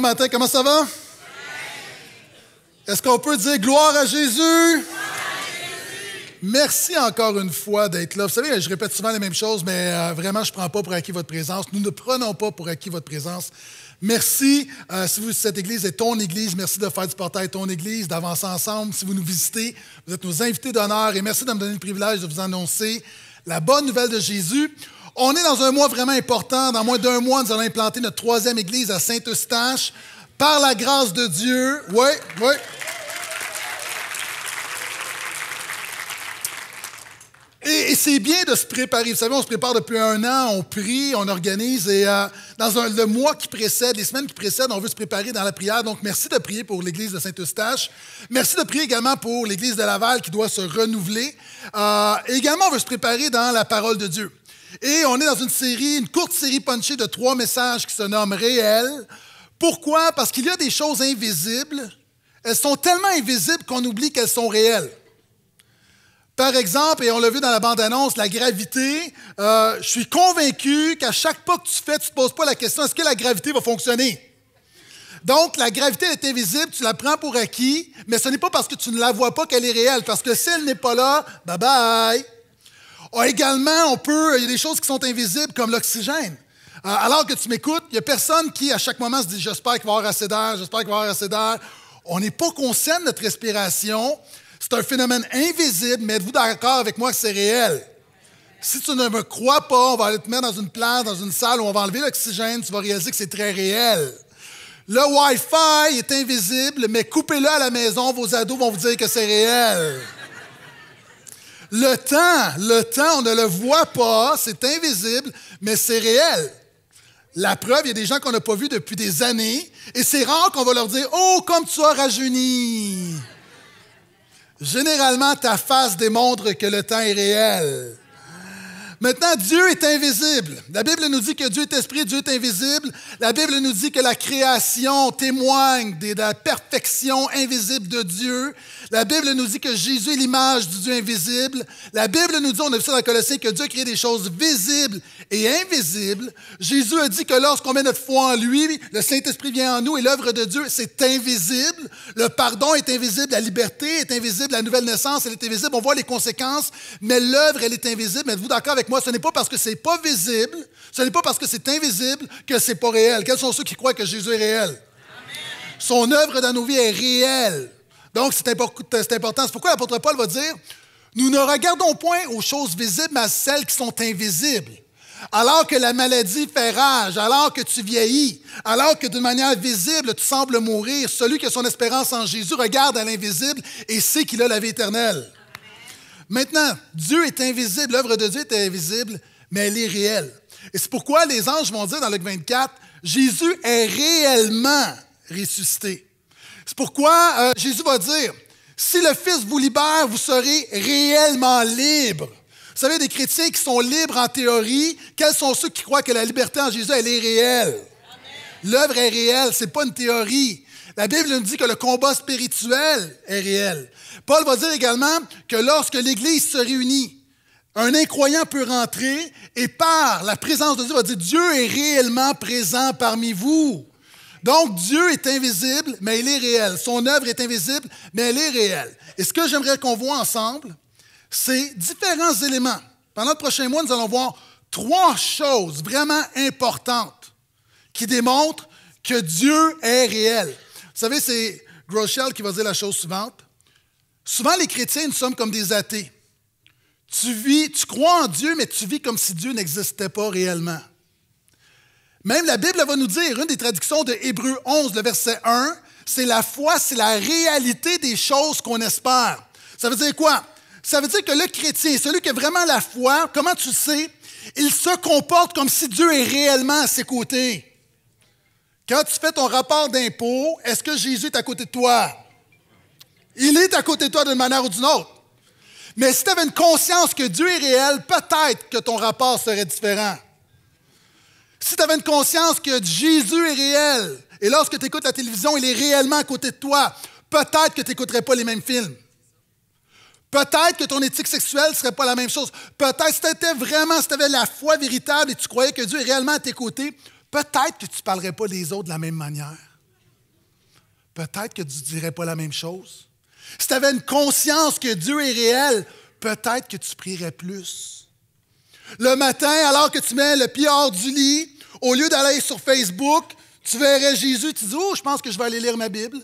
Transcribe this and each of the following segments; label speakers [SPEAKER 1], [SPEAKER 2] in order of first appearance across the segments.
[SPEAKER 1] matin, comment ça va? Est-ce qu'on peut dire gloire à Jésus? Merci encore une fois d'être là. Vous savez, je répète souvent la même chose, mais euh, vraiment, je ne prends pas pour acquis votre présence. Nous ne prenons pas pour acquis votre présence. Merci euh, si vous, cette église est ton église. Merci de faire du portail ton église, d'avancer ensemble. Si vous nous visitez, vous êtes nos invités d'honneur et merci de me donner le privilège de vous annoncer la bonne nouvelle de Jésus. On est dans un mois vraiment important. Dans moins d'un mois, nous allons implanter notre troisième église à Saint-Eustache. Par la grâce de Dieu. Oui, oui. Et, c'est bien de se préparer. Vous savez, on se prépare depuis un an, on prie, on organise. Et euh, dans le mois qui précède, les semaines qui précèdent, on veut se préparer dans la prière. Donc, merci de prier pour l'Église de Saint-Eustache. Merci de prier également pour l'Église de Laval qui doit se renouveler. Euh, également, on veut se préparer dans la parole de Dieu. Et on est dans une série, une courte série punchée de trois messages qui se nomment réels. Pourquoi? Parce qu'il y a des choses invisibles. Elles sont tellement invisibles qu'on oublie qu'elles sont réelles. Par exemple, et on l'a vu dans la bande-annonce, la gravité, euh, je suis convaincu qu'à chaque pas que tu fais, tu ne te poses pas la question est-ce que la gravité va fonctionner? Donc, la gravité est invisible, tu la prends pour acquis, mais ce n'est pas parce que tu ne la vois pas qu'elle est réelle, parce que si elle n'est pas là, bye bye! également, on peut, il y a des choses qui sont invisibles comme l'oxygène. Euh, alors que tu m'écoutes, il n'y a personne qui, à chaque moment, se dit J'espère qu'il va y avoir assez d'air, j'espère qu'il va y avoir assez d'air. On n'est pas conscient de notre respiration. C'est un phénomène invisible, mais êtes-vous d'accord avec moi que c'est réel? Si tu ne me crois pas, on va aller te mettre dans une place, dans une salle où on va enlever l'oxygène, tu vas réaliser que c'est très réel. Le Wi-Fi est invisible, mais coupez-le à la maison, vos ados vont vous dire que c'est réel. Le temps, le temps, on ne le voit pas, c'est invisible, mais c'est réel. La preuve, il y a des gens qu'on n'a pas vus depuis des années, et c'est rare qu'on va leur dire Oh, comme tu as rajeuni Généralement, ta face démontre que le temps est réel. Maintenant, Dieu est invisible. La Bible nous dit que Dieu est esprit, Dieu est invisible. La Bible nous dit que la création témoigne de la perfection invisible de Dieu. La Bible nous dit que Jésus est l'image du Dieu invisible. La Bible nous dit, on a vu ça dans Colossiens, que Dieu crée des choses visibles et invisibles. Jésus a dit que lorsqu'on met notre foi en lui, le Saint-Esprit vient en nous et l'œuvre de Dieu, c'est invisible. Le pardon est invisible, la liberté est invisible, la nouvelle naissance, elle est invisible. On voit les conséquences, mais l'œuvre, elle est invisible. Êtes-vous d'accord avec moi, ce n'est pas parce que c'est pas visible, ce n'est pas parce que c'est invisible que c'est pas réel. Quels sont ceux qui croient que Jésus est réel? Son œuvre dans nos vies est réelle. Donc, c'est important. C'est pourquoi l'apôtre Paul va dire, nous ne regardons point aux choses visibles, mais à celles qui sont invisibles. Alors que la maladie fait rage, alors que tu vieillis, alors que d'une manière visible, tu sembles mourir, celui qui a son espérance en Jésus regarde à l'invisible et sait qu'il a la vie éternelle. Maintenant, Dieu est invisible, l'œuvre de Dieu est invisible, mais elle est réelle. Et c'est pourquoi les anges vont dire dans Luc 24, Jésus est réellement ressuscité. C'est pourquoi euh, Jésus va dire, si le Fils vous libère, vous serez réellement libre. Vous savez, des chrétiens qui sont libres en théorie, quels sont ceux qui croient que la liberté en Jésus, elle est réelle? L'œuvre est réelle, c'est pas une théorie. La Bible nous dit que le combat spirituel est réel. Paul va dire également que lorsque l'Église se réunit, un incroyant peut rentrer et par la présence de Dieu, va dire Dieu est réellement présent parmi vous. Donc Dieu est invisible, mais il est réel. Son œuvre est invisible, mais elle est réelle. Et ce que j'aimerais qu'on voit ensemble, c'est différents éléments. Pendant le prochain mois, nous allons voir trois choses vraiment importantes qui démontrent que Dieu est réel. Vous savez, c'est Groschel qui va dire la chose suivante. Souvent, les chrétiens, nous sommes comme des athées. Tu vis, tu crois en Dieu, mais tu vis comme si Dieu n'existait pas réellement. Même la Bible va nous dire, une des traductions de Hébreu 11, le verset 1, c'est la foi, c'est la réalité des choses qu'on espère. Ça veut dire quoi? Ça veut dire que le chrétien, celui qui a vraiment la foi, comment tu sais? Il se comporte comme si Dieu est réellement à ses côtés. Quand tu fais ton rapport d'impôt, est-ce que Jésus est à côté de toi? Il est à côté de toi d'une manière ou d'une autre. Mais si tu avais une conscience que Dieu est réel, peut-être que ton rapport serait différent. Si tu avais une conscience que Jésus est réel, et lorsque tu écoutes la télévision, il est réellement à côté de toi, peut-être que tu n'écouterais pas les mêmes films. Peut-être que ton éthique sexuelle ne serait pas la même chose. Peut-être si tu étais vraiment, si tu avais la foi véritable et tu croyais que Dieu est réellement à tes côtés, peut-être que tu ne parlerais pas les autres de la même manière. Peut-être que tu ne dirais pas la même chose si tu avais une conscience que Dieu est réel, peut-être que tu prierais plus. Le matin, alors que tu mets le pied hors du lit, au lieu d'aller sur Facebook, tu verrais Jésus, tu dis Oh, je pense que je vais aller lire ma Bible.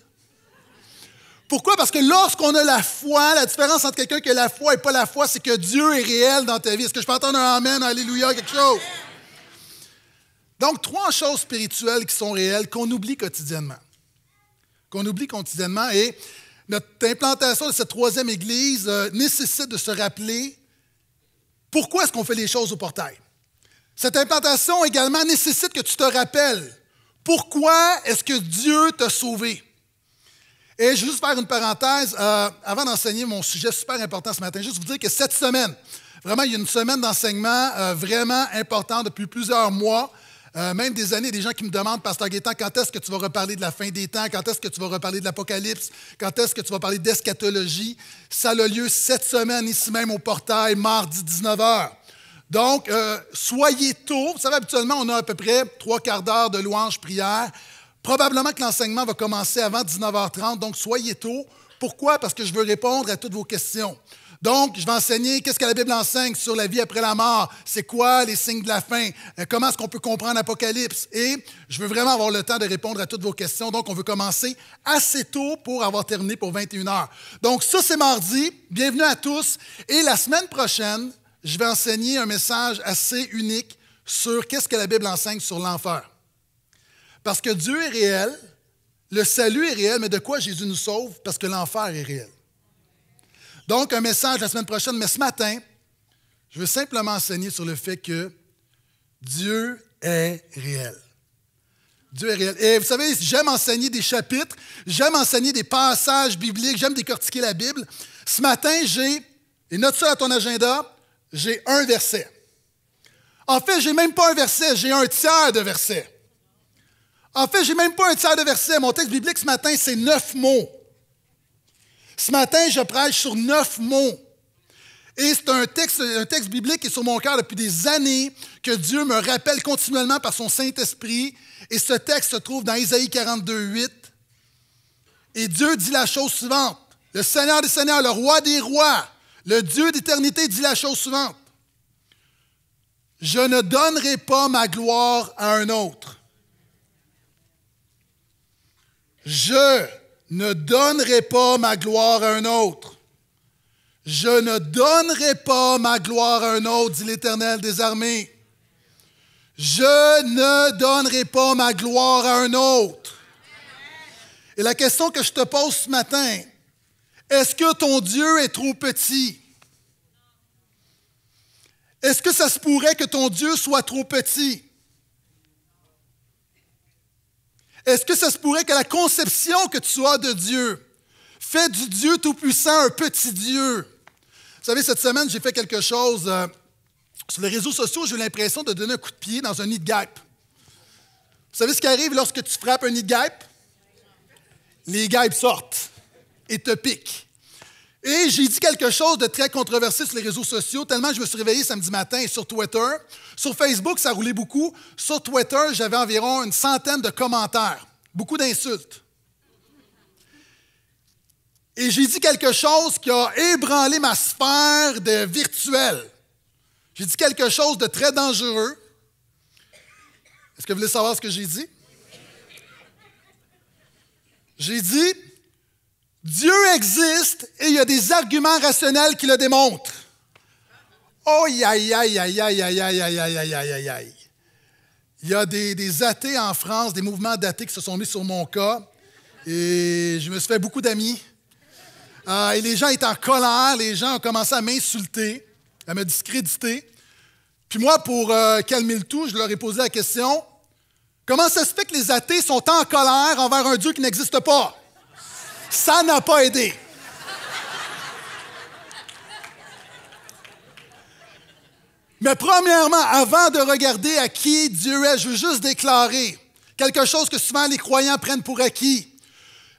[SPEAKER 1] Pourquoi? Parce que lorsqu'on a la foi, la différence entre quelqu'un qui a la foi et pas la foi, c'est que Dieu est réel dans ta vie. Est-ce que je peux entendre un Amen, Alléluia, quelque chose? Donc, trois choses spirituelles qui sont réelles, qu'on oublie quotidiennement. Qu'on oublie quotidiennement. Et notre implantation de cette troisième église euh, nécessite de se rappeler pourquoi est-ce qu'on fait les choses au portail. Cette implantation également nécessite que tu te rappelles pourquoi est-ce que Dieu t'a sauvé. Et je vais juste faire une parenthèse euh, avant d'enseigner mon sujet super important ce matin. Juste vous dire que cette semaine, vraiment, il y a une semaine d'enseignement euh, vraiment important depuis plusieurs mois. Euh, même des années, des gens qui me demandent, Pasteur Guétan, quand est-ce que tu vas reparler de la fin des temps? Quand est-ce que tu vas reparler de l'Apocalypse? Quand est-ce que tu vas parler d'eschatologie? Ça a lieu cette semaine, ici même au portail, mardi 19h. Donc, euh, soyez tôt. Vous savez, habituellement, on a à peu près trois quarts d'heure de louange, prière. Probablement que l'enseignement va commencer avant 19h30, donc soyez tôt. Pourquoi? Parce que je veux répondre à toutes vos questions. Donc, je vais enseigner qu'est-ce que la Bible enseigne sur la vie après la mort, c'est quoi les signes de la fin, euh, comment est-ce qu'on peut comprendre l'Apocalypse. Et je veux vraiment avoir le temps de répondre à toutes vos questions. Donc, on veut commencer assez tôt pour avoir terminé pour 21 heures. Donc, ça, c'est mardi. Bienvenue à tous. Et la semaine prochaine, je vais enseigner un message assez unique sur qu'est-ce que la Bible enseigne sur l'enfer. Parce que Dieu est réel, le salut est réel, mais de quoi Jésus nous sauve? Parce que l'enfer est réel. Donc, un message la semaine prochaine, mais ce matin, je veux simplement enseigner sur le fait que Dieu est réel. Dieu est réel. Et vous savez, j'aime enseigner des chapitres, j'aime enseigner des passages bibliques, j'aime décortiquer la Bible. Ce matin, j'ai, et note ça à ton agenda, j'ai un verset. En fait, j'ai même pas un verset, j'ai un tiers de verset. En fait, j'ai même pas un tiers de verset. Mon texte biblique ce matin, c'est neuf mots. Ce matin, je prêche sur neuf mots. Et c'est un texte, un texte biblique qui est sur mon cœur depuis des années, que Dieu me rappelle continuellement par son Saint-Esprit. Et ce texte se trouve dans Isaïe 42, Et Dieu dit la chose suivante. Le Seigneur des Seigneurs, le Roi des Rois, le Dieu d'éternité dit la chose suivante. Je ne donnerai pas ma gloire à un autre. Je ne donnerai pas ma gloire à un autre. Je ne donnerai pas ma gloire à un autre, dit l'Éternel des armées. Je ne donnerai pas ma gloire à un autre. Et la question que je te pose ce matin, est-ce que ton Dieu est trop petit? Est-ce que ça se pourrait que ton Dieu soit trop petit? Est-ce que ça se pourrait que la conception que tu as de Dieu fait du Dieu Tout-Puissant un petit Dieu? Vous savez, cette semaine, j'ai fait quelque chose. Euh, sur les réseaux sociaux, j'ai eu l'impression de donner un coup de pied dans un nid de guêpe. Vous savez ce qui arrive lorsque tu frappes un nid de guêpe? Les guêpes sortent et te piquent. Et j'ai dit quelque chose de très controversé sur les réseaux sociaux, tellement je me suis réveillé samedi matin sur Twitter. Sur Facebook, ça roulait beaucoup. Sur Twitter, j'avais environ une centaine de commentaires, beaucoup d'insultes. Et j'ai dit quelque chose qui a ébranlé ma sphère de virtuel. J'ai dit quelque chose de très dangereux. Est-ce que vous voulez savoir ce que j'ai dit? J'ai dit, Dieu existe et il y a des arguments rationnels qui le démontrent. Oh, aïe, aïe, aïe, aïe, aïe, aïe, aïe, aïe, aïe, aïe, aïe. Il y a des, athées en France, des mouvements d'athées qui se sont mis sur mon cas. Et je me suis fait beaucoup d'amis. et les gens étaient en colère, les gens ont commencé à m'insulter, à me discréditer. Puis moi, pour calmer le tout, je leur ai posé la question Comment ça se fait que les athées sont en colère envers un Dieu qui n'existe pas ça n'a pas aidé. Mais premièrement, avant de regarder à qui Dieu est, je veux juste déclarer quelque chose que souvent les croyants prennent pour acquis.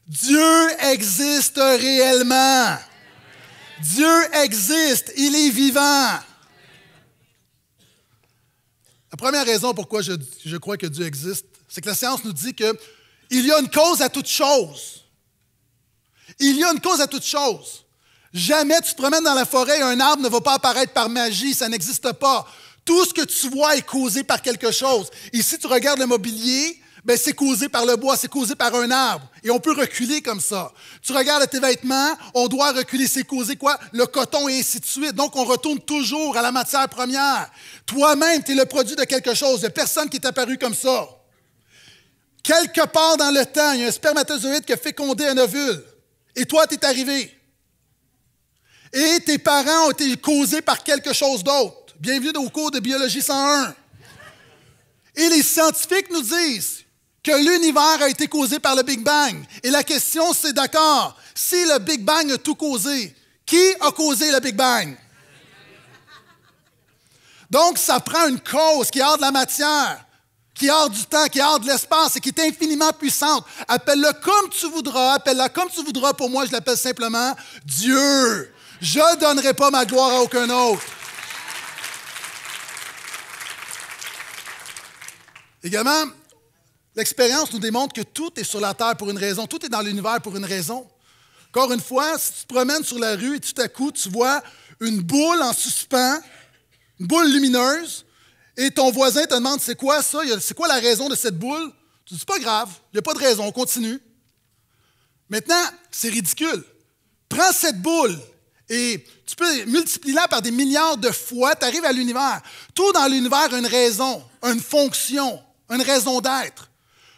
[SPEAKER 1] Dieu existe réellement. Dieu existe, il est vivant. La première raison pourquoi je, crois que Dieu existe, c'est que la science nous dit qu'il y a une cause à toute chose. Il y a une cause à toute chose. Jamais tu te promènes dans la forêt, et un arbre ne va pas apparaître par magie, ça n'existe pas. Tout ce que tu vois est causé par quelque chose. Ici, tu regardes le mobilier, ben c'est causé par le bois, c'est causé par un arbre. Et on peut reculer comme ça. Tu regardes tes vêtements, on doit reculer, c'est causé quoi? Le coton et ainsi de suite. Donc, on retourne toujours à la matière première. Toi-même, tu es le produit de quelque chose. Il n'y a personne qui est apparu comme ça. Quelque part dans le temps, il y a un spermatozoïde qui a fécondé un ovule. Et toi, tu es arrivé. Et tes parents ont été causés par quelque chose d'autre. Bienvenue au cours de Biologie 101. Et les scientifiques nous disent que l'univers a été causé par le Big Bang. Et la question, c'est d'accord, si le Big Bang a tout causé, qui a causé le Big Bang? Donc, ça prend une cause qui est hors de la matière qui est hors du temps, qui est hors de l'espace et qui est infiniment puissante. Appelle-le comme tu voudras, appelle-la comme tu voudras. Pour moi, je l'appelle simplement Dieu. Je ne donnerai pas ma gloire à aucun autre. Également, l'expérience nous démontre que tout est sur la terre pour une raison, tout est dans l'univers pour une raison. Encore une fois, si tu te promènes sur la rue et tout à coup, tu vois une boule en suspens, une boule lumineuse, et ton voisin te demande c'est quoi ça, c'est quoi la raison de cette boule, tu dis pas grave, il n'y a pas de raison, on continue. Maintenant, c'est ridicule. Prends cette boule et tu peux multiplier-la par des milliards de fois, tu arrives à l'univers. Tout dans l'univers a une raison, une fonction, une raison d'être.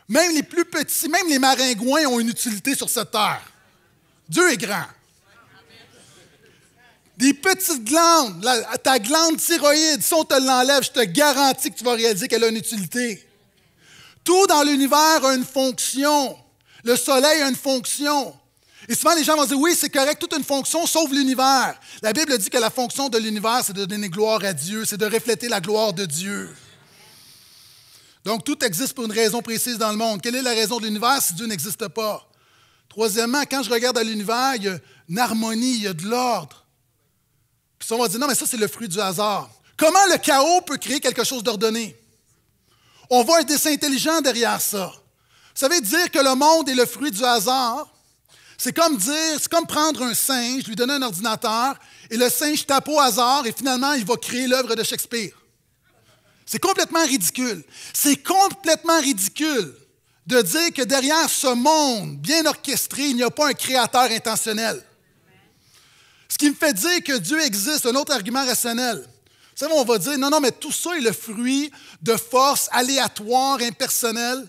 [SPEAKER 1] Même les plus petits, même les maringouins ont une utilité sur cette terre. Dieu est grand. Des petites glandes, ta glande thyroïde, si on te l'enlève, je te garantis que tu vas réaliser qu'elle a une utilité. Tout dans l'univers a une fonction. Le soleil a une fonction. Et souvent, les gens vont dire, oui, c'est correct, toute une fonction sauf l'univers. La Bible dit que la fonction de l'univers, c'est de donner gloire à Dieu, c'est de refléter la gloire de Dieu. Donc, tout existe pour une raison précise dans le monde. Quelle est la raison de l'univers si Dieu n'existe pas? Troisièmement, quand je regarde à l'univers, il y a une harmonie, il y a de l'ordre. Puis on va dire, non, mais ça, c'est le fruit du hasard. Comment le chaos peut créer quelque chose d'ordonné? On voit un dessin intelligent derrière ça. Vous savez, dire que le monde est le fruit du hasard, c'est comme dire, c'est comme prendre un singe, lui donner un ordinateur, et le singe tape au hasard, et finalement, il va créer l'œuvre de Shakespeare. C'est complètement ridicule. C'est complètement ridicule de dire que derrière ce monde bien orchestré, il n'y a pas un créateur intentionnel. Ce qui me fait dire que Dieu existe, un autre argument rationnel. Vous savez, on va dire, non, non, mais tout ça est le fruit de forces aléatoires, impersonnelles.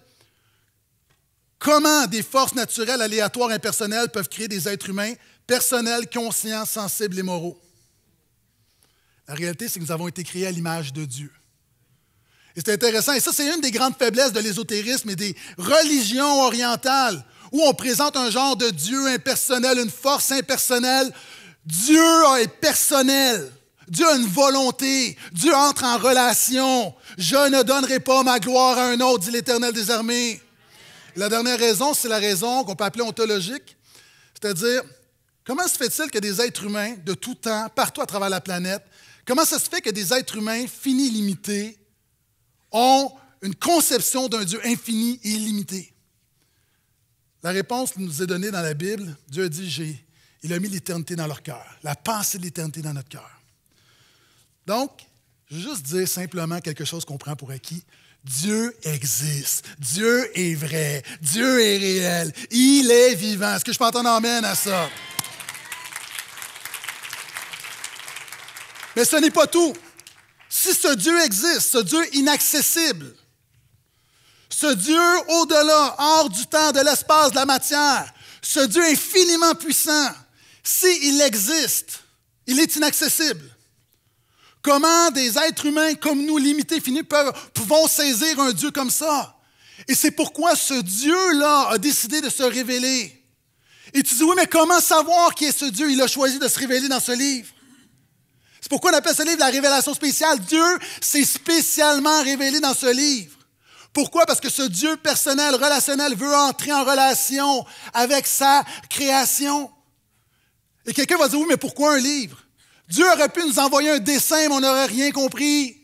[SPEAKER 1] Comment des forces naturelles, aléatoires, impersonnelles peuvent créer des êtres humains personnels, conscients, sensibles et moraux? La réalité, c'est que nous avons été créés à l'image de Dieu. Et c'est intéressant. Et ça, c'est une des grandes faiblesses de l'ésotérisme et des religions orientales, où on présente un genre de Dieu impersonnel, une force impersonnelle, Dieu est personnel. Dieu a une volonté. Dieu entre en relation. Je ne donnerai pas ma gloire à un autre, dit l'Éternel des armées. La dernière raison, c'est la raison qu'on peut appeler ontologique. C'est-à-dire, comment se fait-il que des êtres humains de tout temps, partout à travers la planète, comment ça se fait que des êtres humains finis limités ont une conception d'un Dieu infini et illimité? La réponse nous est donnée dans la Bible. Dieu dit, j'ai il a mis l'éternité dans leur cœur, la pensée de l'éternité dans notre cœur. Donc, je veux juste dire simplement quelque chose qu'on prend pour acquis. Dieu existe. Dieu est vrai. Dieu est réel. Il est vivant. Est-ce que je peux entendre amène à ça? Mais ce n'est pas tout. Si ce Dieu existe, ce Dieu inaccessible, ce Dieu au-delà, hors du temps, de l'espace, de la matière, ce Dieu infiniment puissant, s'il existe, il est inaccessible. Comment des êtres humains comme nous, limités, finis, peuvent, pouvons saisir un Dieu comme ça? Et c'est pourquoi ce Dieu-là a décidé de se révéler. Et tu dis, oui, mais comment savoir qui est ce Dieu? Il a choisi de se révéler dans ce livre. C'est pourquoi on appelle ce livre la révélation spéciale. Dieu s'est spécialement révélé dans ce livre. Pourquoi? Parce que ce Dieu personnel, relationnel, veut entrer en relation avec sa création. Et quelqu'un va dire, oui, mais pourquoi un livre? Dieu aurait pu nous envoyer un dessin, mais on n'aurait rien compris.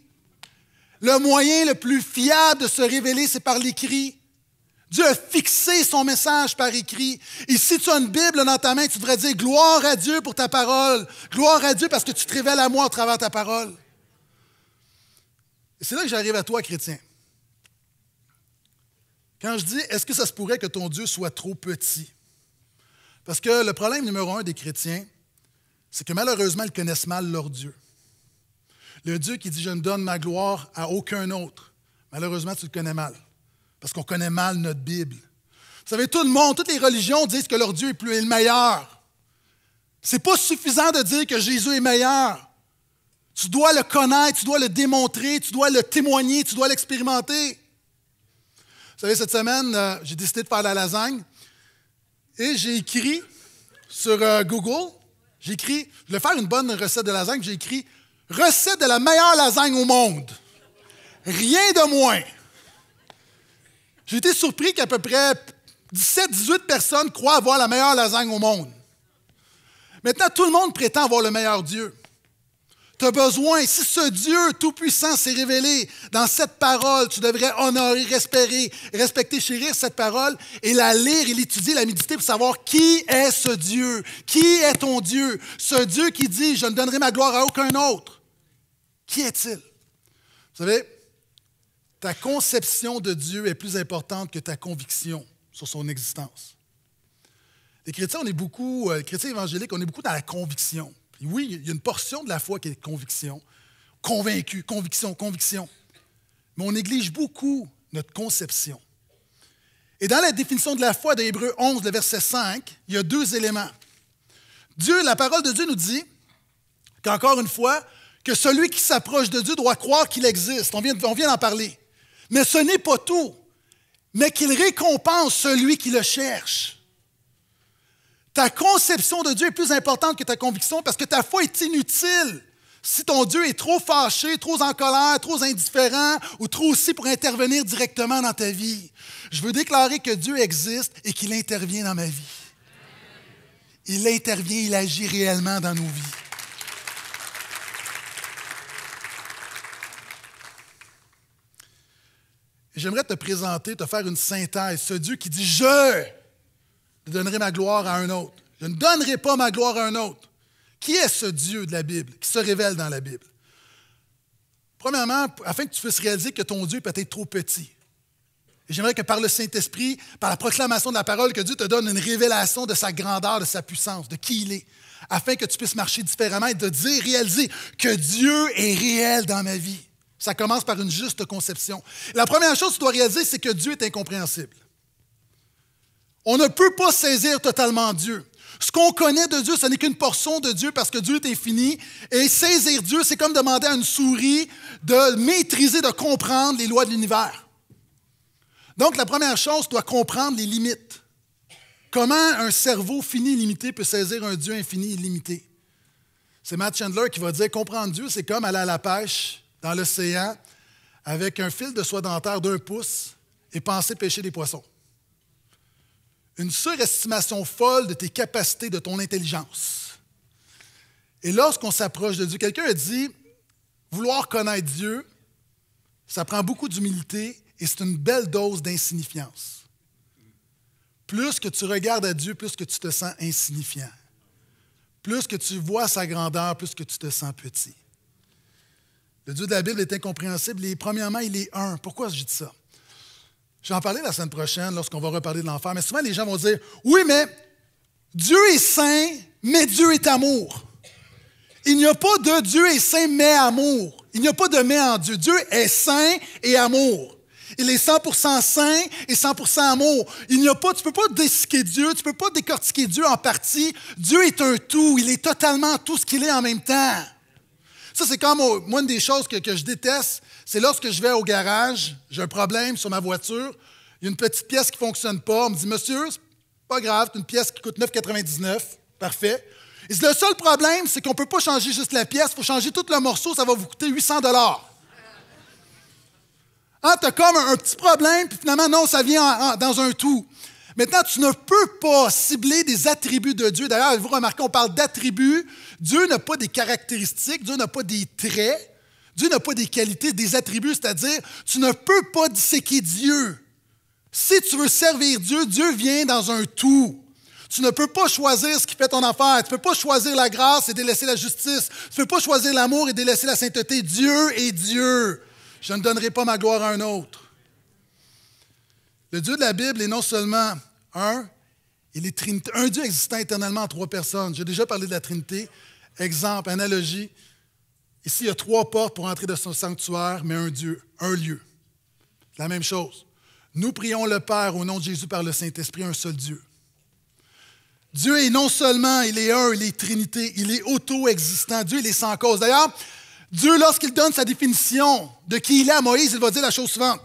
[SPEAKER 1] Le moyen le plus fiable de se révéler, c'est par l'écrit. Dieu a fixé son message par écrit. Et si tu as une Bible dans ta main, tu devrais dire gloire à Dieu pour ta parole. Gloire à Dieu parce que tu te révèles à moi à travers ta parole. Et c'est là que j'arrive à toi, chrétien. Quand je dis, est-ce que ça se pourrait que ton Dieu soit trop petit? Parce que le problème numéro un des chrétiens, c'est que malheureusement, ils connaissent mal leur Dieu. Le Dieu qui dit Je ne donne ma gloire à aucun autre. Malheureusement, tu le connais mal. Parce qu'on connaît mal notre Bible. Vous savez, tout le monde, toutes les religions disent que leur Dieu est plus le meilleur. n'est pas suffisant de dire que Jésus est meilleur. Tu dois le connaître, tu dois le démontrer, tu dois le témoigner, tu dois l'expérimenter. Vous savez, cette semaine, euh, j'ai décidé de faire la lasagne. Et j'ai écrit sur euh, Google, j'ai écrit, je voulais faire une bonne recette de lasagne, j'ai écrit recette de la meilleure lasagne au monde. Rien de moins. J'ai été surpris qu'à peu près 17-18 personnes croient avoir la meilleure lasagne au monde. Maintenant, tout le monde prétend avoir le meilleur Dieu besoin, si ce Dieu Tout-Puissant s'est révélé dans cette parole, tu devrais honorer, respirer, respecter, chérir cette parole et la lire et l'étudier, la méditer pour savoir qui est ce Dieu, qui est ton Dieu, ce Dieu qui dit, je ne donnerai ma gloire à aucun autre. Qui est-il? Vous savez, ta conception de Dieu est plus importante que ta conviction sur son existence. Les chrétiens, on est beaucoup, euh, les chrétiens évangéliques, on est beaucoup dans la conviction. Oui, il y a une portion de la foi qui est conviction. Convaincu, conviction, conviction. Mais on néglige beaucoup notre conception. Et dans la définition de la foi de Hébreu 11, le verset 5, il y a deux éléments. Dieu, la parole de Dieu nous dit qu'encore une fois, que celui qui s'approche de Dieu doit croire qu'il existe. on vient d'en parler. Mais ce n'est pas tout, mais qu'il récompense celui qui le cherche. Ta conception de Dieu est plus importante que ta conviction parce que ta foi est inutile. Si ton Dieu est trop fâché, trop en colère, trop indifférent ou trop aussi pour intervenir directement dans ta vie, je veux déclarer que Dieu existe et qu'il intervient dans ma vie. Il intervient, il agit réellement dans nos vies. J'aimerais te présenter, te faire une synthèse. Ce Dieu qui dit Je je donnerai ma gloire à un autre. Je ne donnerai pas ma gloire à un autre. Qui est ce Dieu de la Bible qui se révèle dans la Bible? Premièrement, afin que tu puisses réaliser que ton Dieu peut être trop petit. J'aimerais que par le Saint-Esprit, par la proclamation de la parole, que Dieu te donne une révélation de sa grandeur, de sa puissance, de qui il est, afin que tu puisses marcher différemment et de dire, réaliser que Dieu est réel dans ma vie. Ça commence par une juste conception. La première chose que tu dois réaliser, c'est que Dieu est incompréhensible. On ne peut pas saisir totalement Dieu. Ce qu'on connaît de Dieu, ce n'est qu'une portion de Dieu parce que Dieu est infini. Et saisir Dieu, c'est comme demander à une souris de maîtriser, de comprendre les lois de l'univers. Donc, la première chose, doit comprendre les limites. Comment un cerveau fini limité peut saisir un Dieu infini illimité? C'est Matt Chandler qui va dire comprendre Dieu, c'est comme aller à la pêche dans l'océan avec un fil de soie dentaire d'un pouce et penser pêcher des poissons une surestimation folle de tes capacités, de ton intelligence. Et lorsqu'on s'approche de Dieu, quelqu'un a dit, vouloir connaître Dieu, ça prend beaucoup d'humilité et c'est une belle dose d'insignifiance. Plus que tu regardes à Dieu, plus que tu te sens insignifiant. Plus que tu vois sa grandeur, plus que tu te sens petit. Le Dieu de la Bible est incompréhensible et premièrement, il est un. Pourquoi je dis ça? Je vais en parler la semaine prochaine lorsqu'on va reparler de l'enfer, mais souvent les gens vont dire Oui, mais Dieu est saint, mais Dieu est amour. Il n'y a pas de Dieu est saint, mais amour. Il n'y a pas de mais en Dieu. Dieu est saint et amour. Il est 100% saint et 100% amour. Il n'y a pas, tu peux pas Dieu, tu peux pas décortiquer Dieu en partie. Dieu est un tout. Il est totalement tout ce qu'il est en même temps. Ça, c'est comme moi, une des choses que, je déteste, c'est lorsque je vais au garage, j'ai un problème sur ma voiture, il y a une petite pièce qui ne fonctionne pas. On me dit, monsieur, pas grave, c'est une pièce qui coûte 9,99. Parfait. Il le seul problème, c'est qu'on ne peut pas changer juste la pièce, il faut changer tout le morceau, ça va vous coûter 800 Tu as comme un, petit problème, puis finalement, non, ça vient dans un tout. Maintenant, tu ne peux pas cibler des attributs de Dieu. D'ailleurs, vous remarquez, on parle d'attributs. Dieu n'a pas des caractéristiques, Dieu n'a pas des traits, Dieu n'a pas des qualités, des attributs, c'est-à-dire, tu ne peux pas disséquer Dieu. Si tu veux servir Dieu, Dieu vient dans un tout. Tu ne peux pas choisir ce qui fait ton affaire. Tu ne peux pas choisir la grâce et délaisser la justice. Tu ne peux pas choisir l'amour et délaisser la sainteté. Dieu est Dieu. Je ne donnerai pas ma gloire à un autre. Le Dieu de la Bible est non seulement un, il est trinité, un Dieu existant éternellement en trois personnes. J'ai déjà parlé de la Trinité. Exemple, analogie. Ici, il y a trois portes pour entrer dans son sanctuaire, mais un Dieu, un lieu. La même chose. Nous prions le Père au nom de Jésus par le Saint-Esprit, un seul Dieu. Dieu est non seulement, il est un, il est Trinité, il est auto-existant. Dieu, il est sans cause. D'ailleurs, Dieu, lorsqu'il donne sa définition de qui il est à Moïse, il va dire la chose suivante.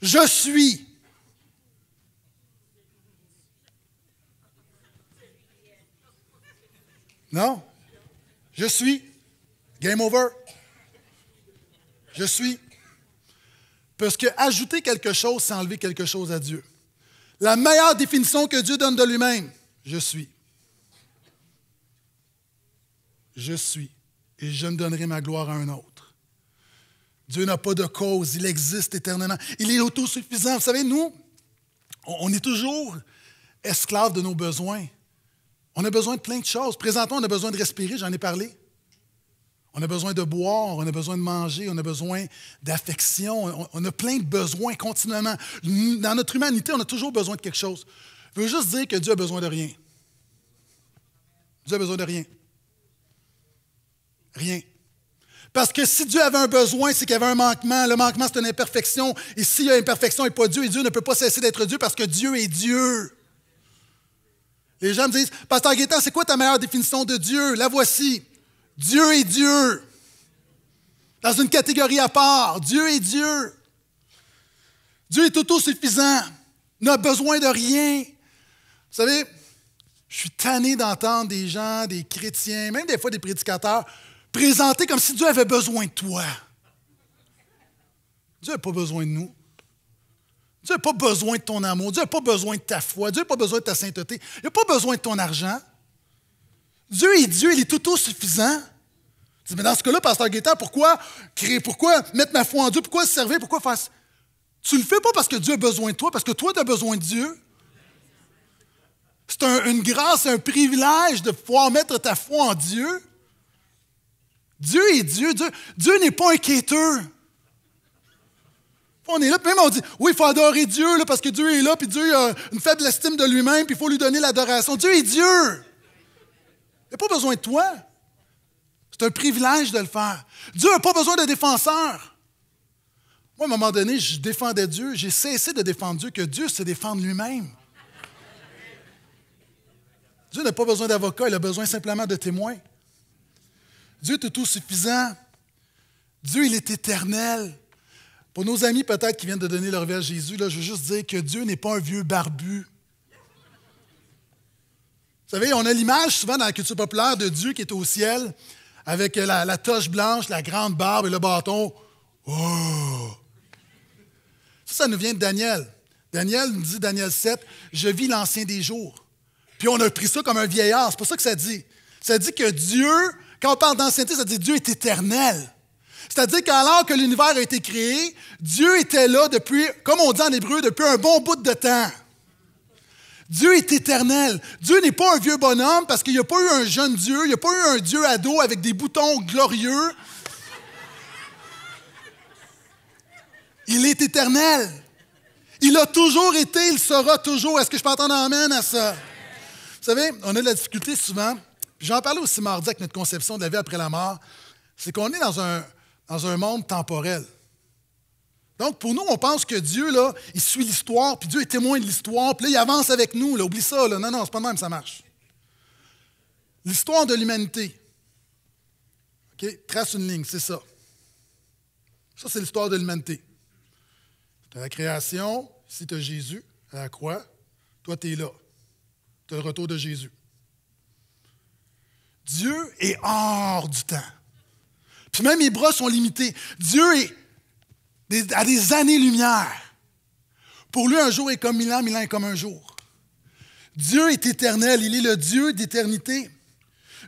[SPEAKER 1] Je suis Non. Je suis. Game over. Je suis. Parce que ajouter quelque chose, c'est enlever quelque chose à Dieu. La meilleure définition que Dieu donne de lui-même, je suis. Je suis. Et je ne donnerai ma gloire à un autre. Dieu n'a pas de cause, il existe éternellement. Il est autosuffisant. Vous savez, nous, on est toujours esclaves de nos besoins. On a besoin de plein de choses. Présentement, on a besoin de respirer, j'en ai parlé. On a besoin de boire, on a besoin de manger, on a besoin d'affection, on, a plein de besoins continuellement. Dans notre humanité, on a toujours besoin de quelque chose. Je veux juste dire que Dieu a besoin de rien. Dieu a besoin de rien. Rien. Parce que si Dieu avait un besoin, c'est qu'il y avait un manquement. Le manquement, c'est une imperfection. Et s'il y a une imperfection, il pas Dieu. Et Dieu ne peut pas cesser d'être Dieu parce que Dieu est Dieu. Les gens me disent, Pasteur Gaétan, c'est quoi ta meilleure définition de Dieu? La voici. Dieu est Dieu. Dans une catégorie à part. Dieu est Dieu. Dieu est tout auto-suffisant, N'a besoin de rien. Vous savez, je suis tanné d'entendre des gens, des chrétiens, même des fois des prédicateurs, présenter comme si Dieu avait besoin de toi. Dieu n'a pas besoin de nous. Dieu n'a pas besoin de ton amour. Dieu n'a pas besoin de ta foi. Dieu n'a pas besoin de ta sainteté. Il n'a pas besoin de ton argent. Dieu est Dieu, il est tout suffisant. Tu dis, mais dans ce cas-là, Pasteur Guetta, pourquoi créer, pourquoi mettre ma foi en Dieu, pourquoi servir, pourquoi faire. Tu ne le fais pas parce que Dieu a besoin de toi, parce que toi, tu as besoin de Dieu. C'est une grâce, un privilège de pouvoir mettre ta foi en Dieu. Dieu est Dieu. Dieu, n'est pas un « quêteur. On est là, puis même on dit, oui, il faut adorer Dieu, parce que Dieu est là, puis Dieu a une faible estime de lui-même, puis il faut lui donner l'adoration. Dieu est Dieu. Il n'a pas besoin de toi. C'est un privilège de le faire. Dieu n'a pas besoin de défenseur. Moi, à un moment donné, je défendais Dieu. J'ai cessé de défendre Dieu, que Dieu se défende lui-même. Dieu n'a pas besoin d'avocat, il a besoin simplement de témoins. Dieu est tout suffisant. Dieu, il est éternel. Pour nos amis peut-être qui viennent de donner leur vie à Jésus, là, je veux juste dire que Dieu n'est pas un vieux barbu. Vous savez, on a l'image souvent dans la culture populaire de Dieu qui est au ciel avec la, la toche blanche, la grande barbe et le bâton. Oh! Ça, ça nous vient de Daniel. Daniel nous dit, Daniel 7, je vis l'ancien des jours. Puis on a pris ça comme un vieillard. C'est pour ça que ça dit. Ça dit que Dieu, quand on parle d'ancienneté, ça dit Dieu est éternel. C'est-à-dire qu'alors que l'univers a été créé, Dieu était là depuis, comme on dit en hébreu, depuis un bon bout de temps. Dieu est éternel. Dieu n'est pas un vieux bonhomme parce qu'il n'y a pas eu un jeune Dieu, il n'y a pas eu un Dieu ado avec des boutons glorieux. Il est éternel. Il a toujours été, il sera toujours. Est-ce que je peux entendre amène à ça? Vous savez, on a de la difficulté souvent. J'en parlais aussi mardi avec notre conception de la vie après la mort. C'est qu'on est dans un, dans un monde temporel. Donc, pour nous, on pense que Dieu, là, il suit l'histoire, puis Dieu est témoin de l'histoire, puis là, il avance avec nous. Là. Oublie ça, là. Non, non, c'est pas de même, ça marche. L'histoire de l'humanité. OK? Trace une ligne, c'est ça. Ça, c'est l'histoire de l'humanité. Tu as la création, si tu as Jésus, à la croix, toi, tu es là. Tu le retour de Jésus. Dieu est hors du temps. Puis même mes bras sont limités. Dieu est à des années-lumière. Pour lui, un jour est comme mille ans, mille ans est comme un jour. Dieu est éternel, il est le Dieu d'éternité.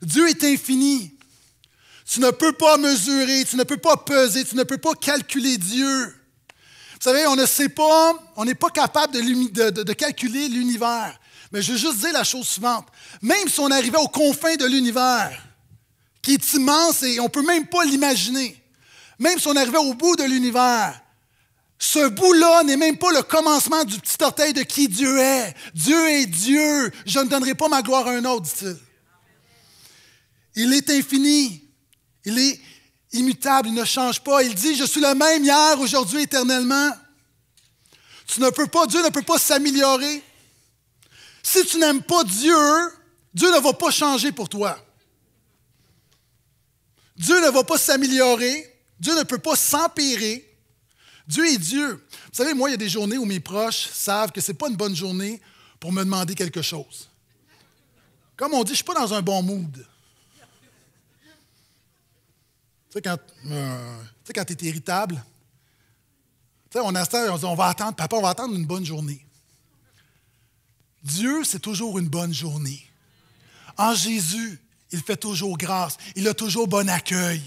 [SPEAKER 1] Dieu est infini. Tu ne peux pas mesurer, tu ne peux pas peser, tu ne peux pas calculer Dieu. Vous savez, on ne sait pas, on n'est pas capable de, de calculer l'univers. Mais je veux juste dire la chose suivante. Même si on arrivait aux confins de l'univers, qui est immense et on ne peut même pas l'imaginer. Même si on arrivait au bout de l'univers, ce bout-là n'est même pas le commencement du petit orteil de qui Dieu est. Dieu est Dieu. Je ne donnerai pas ma gloire à un autre, dit-il. Il est infini. Il est immutable. Il ne change pas. Il dit, je suis le même hier, aujourd'hui, éternellement. Tu ne peux pas, Dieu ne peut pas s'améliorer. Si tu n'aimes pas Dieu, Dieu ne va pas changer pour toi. Dieu ne va pas s'améliorer. Dieu ne peut pas s'empirer. Dieu est Dieu. Vous savez, moi, il y a des journées où mes proches savent que ce n'est pas une bonne journée pour me demander quelque chose. Comme on dit, je ne suis pas dans un bon mood. Tu sais, quand euh, tu es irritable, on, attend, on va attendre, papa, on va attendre une bonne journée. Dieu, c'est toujours une bonne journée. En Jésus, il fait toujours grâce, il a toujours bon accueil.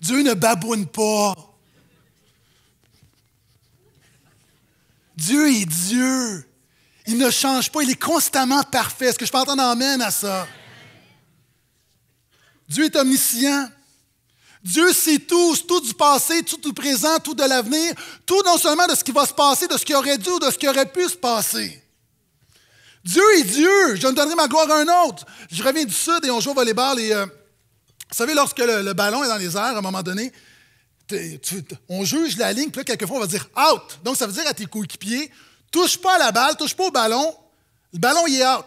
[SPEAKER 1] Dieu ne baboune pas. Dieu est Dieu. Il ne change pas, il est constamment parfait. Est-ce que je peux entendre amène à ça? Dieu est omniscient. Dieu sait tout, tout du passé, tout du présent, tout de l'avenir, tout non seulement de ce qui va se passer, de ce qui aurait dû ou de ce qui aurait pu se passer. Dieu est Dieu. Je ne donnerai ma gloire à un autre. Je reviens du Sud et on joue au volleyball. Et, euh, vous savez, lorsque le, ballon est dans les airs, à un moment donné, on juge la ligne, puis là, quelquefois, on va dire out. Donc, ça veut dire à tes coéquipiers, touche pas à la balle, touche pas au ballon. Le ballon, est out.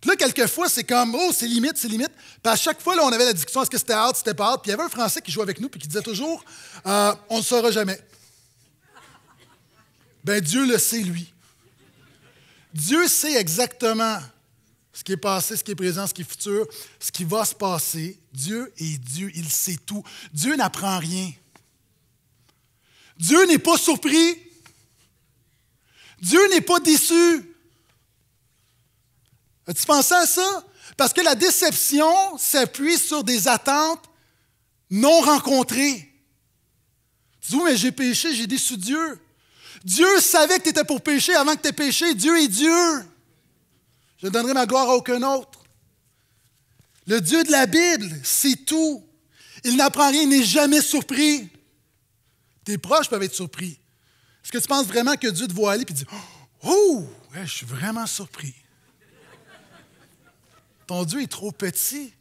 [SPEAKER 1] Puis là, quelquefois, c'est comme, oh, c'est limite, c'est limite. Puis à chaque fois, là, on avait la discussion, est-ce que c'était out, c'était pas out. Puis il y avait un Français qui jouait avec nous, puis qui disait toujours, euh, on ne saura jamais. Ben Dieu le sait, lui. Dieu sait exactement ce qui est passé, ce qui est présent, ce qui est futur, ce qui va se passer. Dieu est Dieu, il sait tout. Dieu n'apprend rien. Dieu n'est pas surpris. Dieu n'est pas déçu. As-tu pensé à ça? Parce que la déception s'appuie sur des attentes non rencontrées. Tu dis, mais j'ai péché, j'ai déçu Dieu. Dieu savait que tu étais pour pécher avant que tu aies péché. Dieu est Dieu. Je ne donnerai ma gloire à aucun autre. Le Dieu de la Bible, c'est tout. Il n'apprend rien, il n'est jamais surpris. Tes proches peuvent être surpris. Est-ce que tu penses vraiment que Dieu te voit aller et dit Oh, je suis vraiment surpris. Ton Dieu est trop petit.